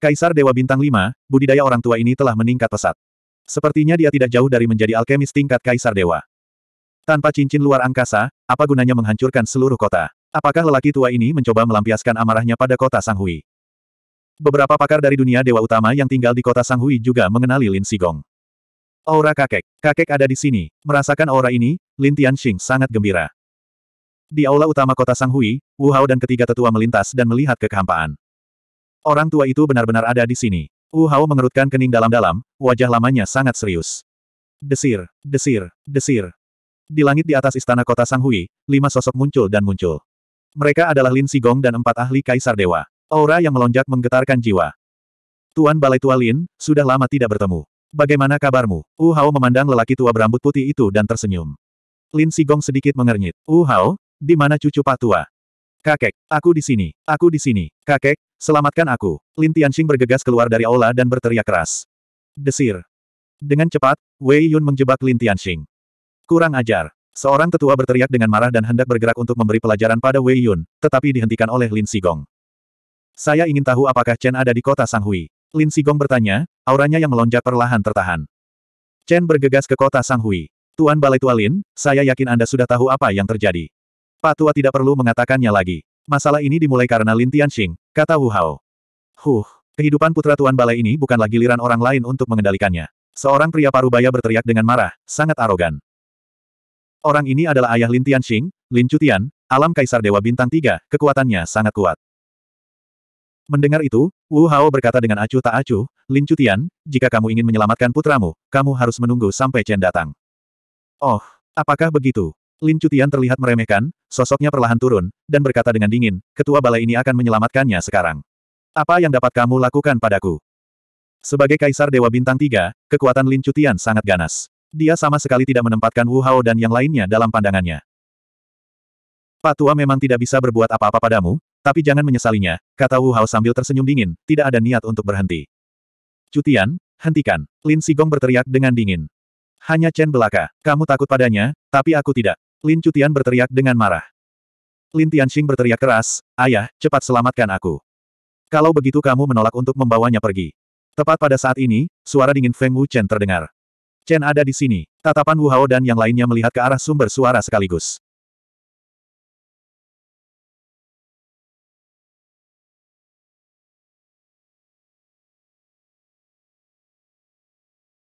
Kaisar Dewa Bintang 5, budidaya orang tua ini telah meningkat pesat. Sepertinya dia tidak jauh dari menjadi alkemis tingkat Kaisar Dewa. Tanpa cincin luar angkasa, apa gunanya menghancurkan seluruh kota? Apakah lelaki tua ini mencoba melampiaskan amarahnya pada kota Sanghui? Beberapa pakar dari dunia Dewa Utama yang tinggal di kota Sanghui juga mengenali Lin Sigong. Aura kakek. Kakek ada di sini. Merasakan aura ini, Lin Tianxing sangat gembira. Di aula utama kota Sanghui, Wu Hao dan ketiga tetua melintas dan melihat kekehampaan. Orang tua itu benar-benar ada di sini. Wu Hao mengerutkan kening dalam-dalam, wajah lamanya sangat serius. Desir, desir, desir. Di langit di atas istana kota Sanghui, lima sosok muncul dan muncul. Mereka adalah Lin Sigong dan empat ahli Kaisar Dewa. Aura yang melonjak menggetarkan jiwa. Tuan Balai Tua Lin, sudah lama tidak bertemu. Bagaimana kabarmu? Wu Hao memandang lelaki tua berambut putih itu dan tersenyum. Lin Sigong sedikit mengernyit. Wu Hao, di mana cucu patua? Kakek, aku di sini, aku di sini. Kakek, selamatkan aku. Lin Tianxing bergegas keluar dari aula dan berteriak keras. Desir. Dengan cepat, Wei Yun menjebak Lin Tianxing. Kurang ajar. Seorang tetua berteriak dengan marah dan hendak bergerak untuk memberi pelajaran pada Wei Yun, tetapi dihentikan oleh Lin Sigong. Saya ingin tahu apakah Chen ada di kota Sanghui. Lin Sigong bertanya, auranya yang melonjak perlahan tertahan. Chen bergegas ke kota Sanghui. Tuan Balai Tua Lin, saya yakin Anda sudah tahu apa yang terjadi. Pak Tua tidak perlu mengatakannya lagi. Masalah ini dimulai karena Lin Tianxing, kata Wu Hao. Huh, kehidupan putra Tuan Balai ini bukan lagi giliran orang lain untuk mengendalikannya. Seorang pria parubaya berteriak dengan marah, sangat arogan. Orang ini adalah ayah Lin Tianxing, Lin Chutian, alam Kaisar Dewa Bintang Tiga, kekuatannya sangat kuat. Mendengar itu, Wu Hao berkata dengan acuh tak acuh, Lin Cutian, jika kamu ingin menyelamatkan putramu, kamu harus menunggu sampai Chen datang. Oh, apakah begitu? Lin Cutian terlihat meremehkan, sosoknya perlahan turun, dan berkata dengan dingin, ketua balai ini akan menyelamatkannya sekarang. Apa yang dapat kamu lakukan padaku? Sebagai Kaisar Dewa Bintang Tiga, kekuatan Lin Cutian sangat ganas. Dia sama sekali tidak menempatkan Wu Hao dan yang lainnya dalam pandangannya. Patua memang tidak bisa berbuat apa-apa padamu, tapi jangan menyesalinya, kata Wu Hao sambil tersenyum dingin, tidak ada niat untuk berhenti. Cutian, hentikan. Lin Sigong berteriak dengan dingin. Hanya Chen belaka, kamu takut padanya, tapi aku tidak. Lin Cutian berteriak dengan marah. Lin Tianxing berteriak keras, ayah, cepat selamatkan aku. Kalau begitu kamu menolak untuk membawanya pergi. Tepat pada saat ini, suara dingin Feng Wu Chen terdengar. Chen ada di sini. Tatapan Wu Hao dan yang lainnya melihat ke arah sumber suara sekaligus.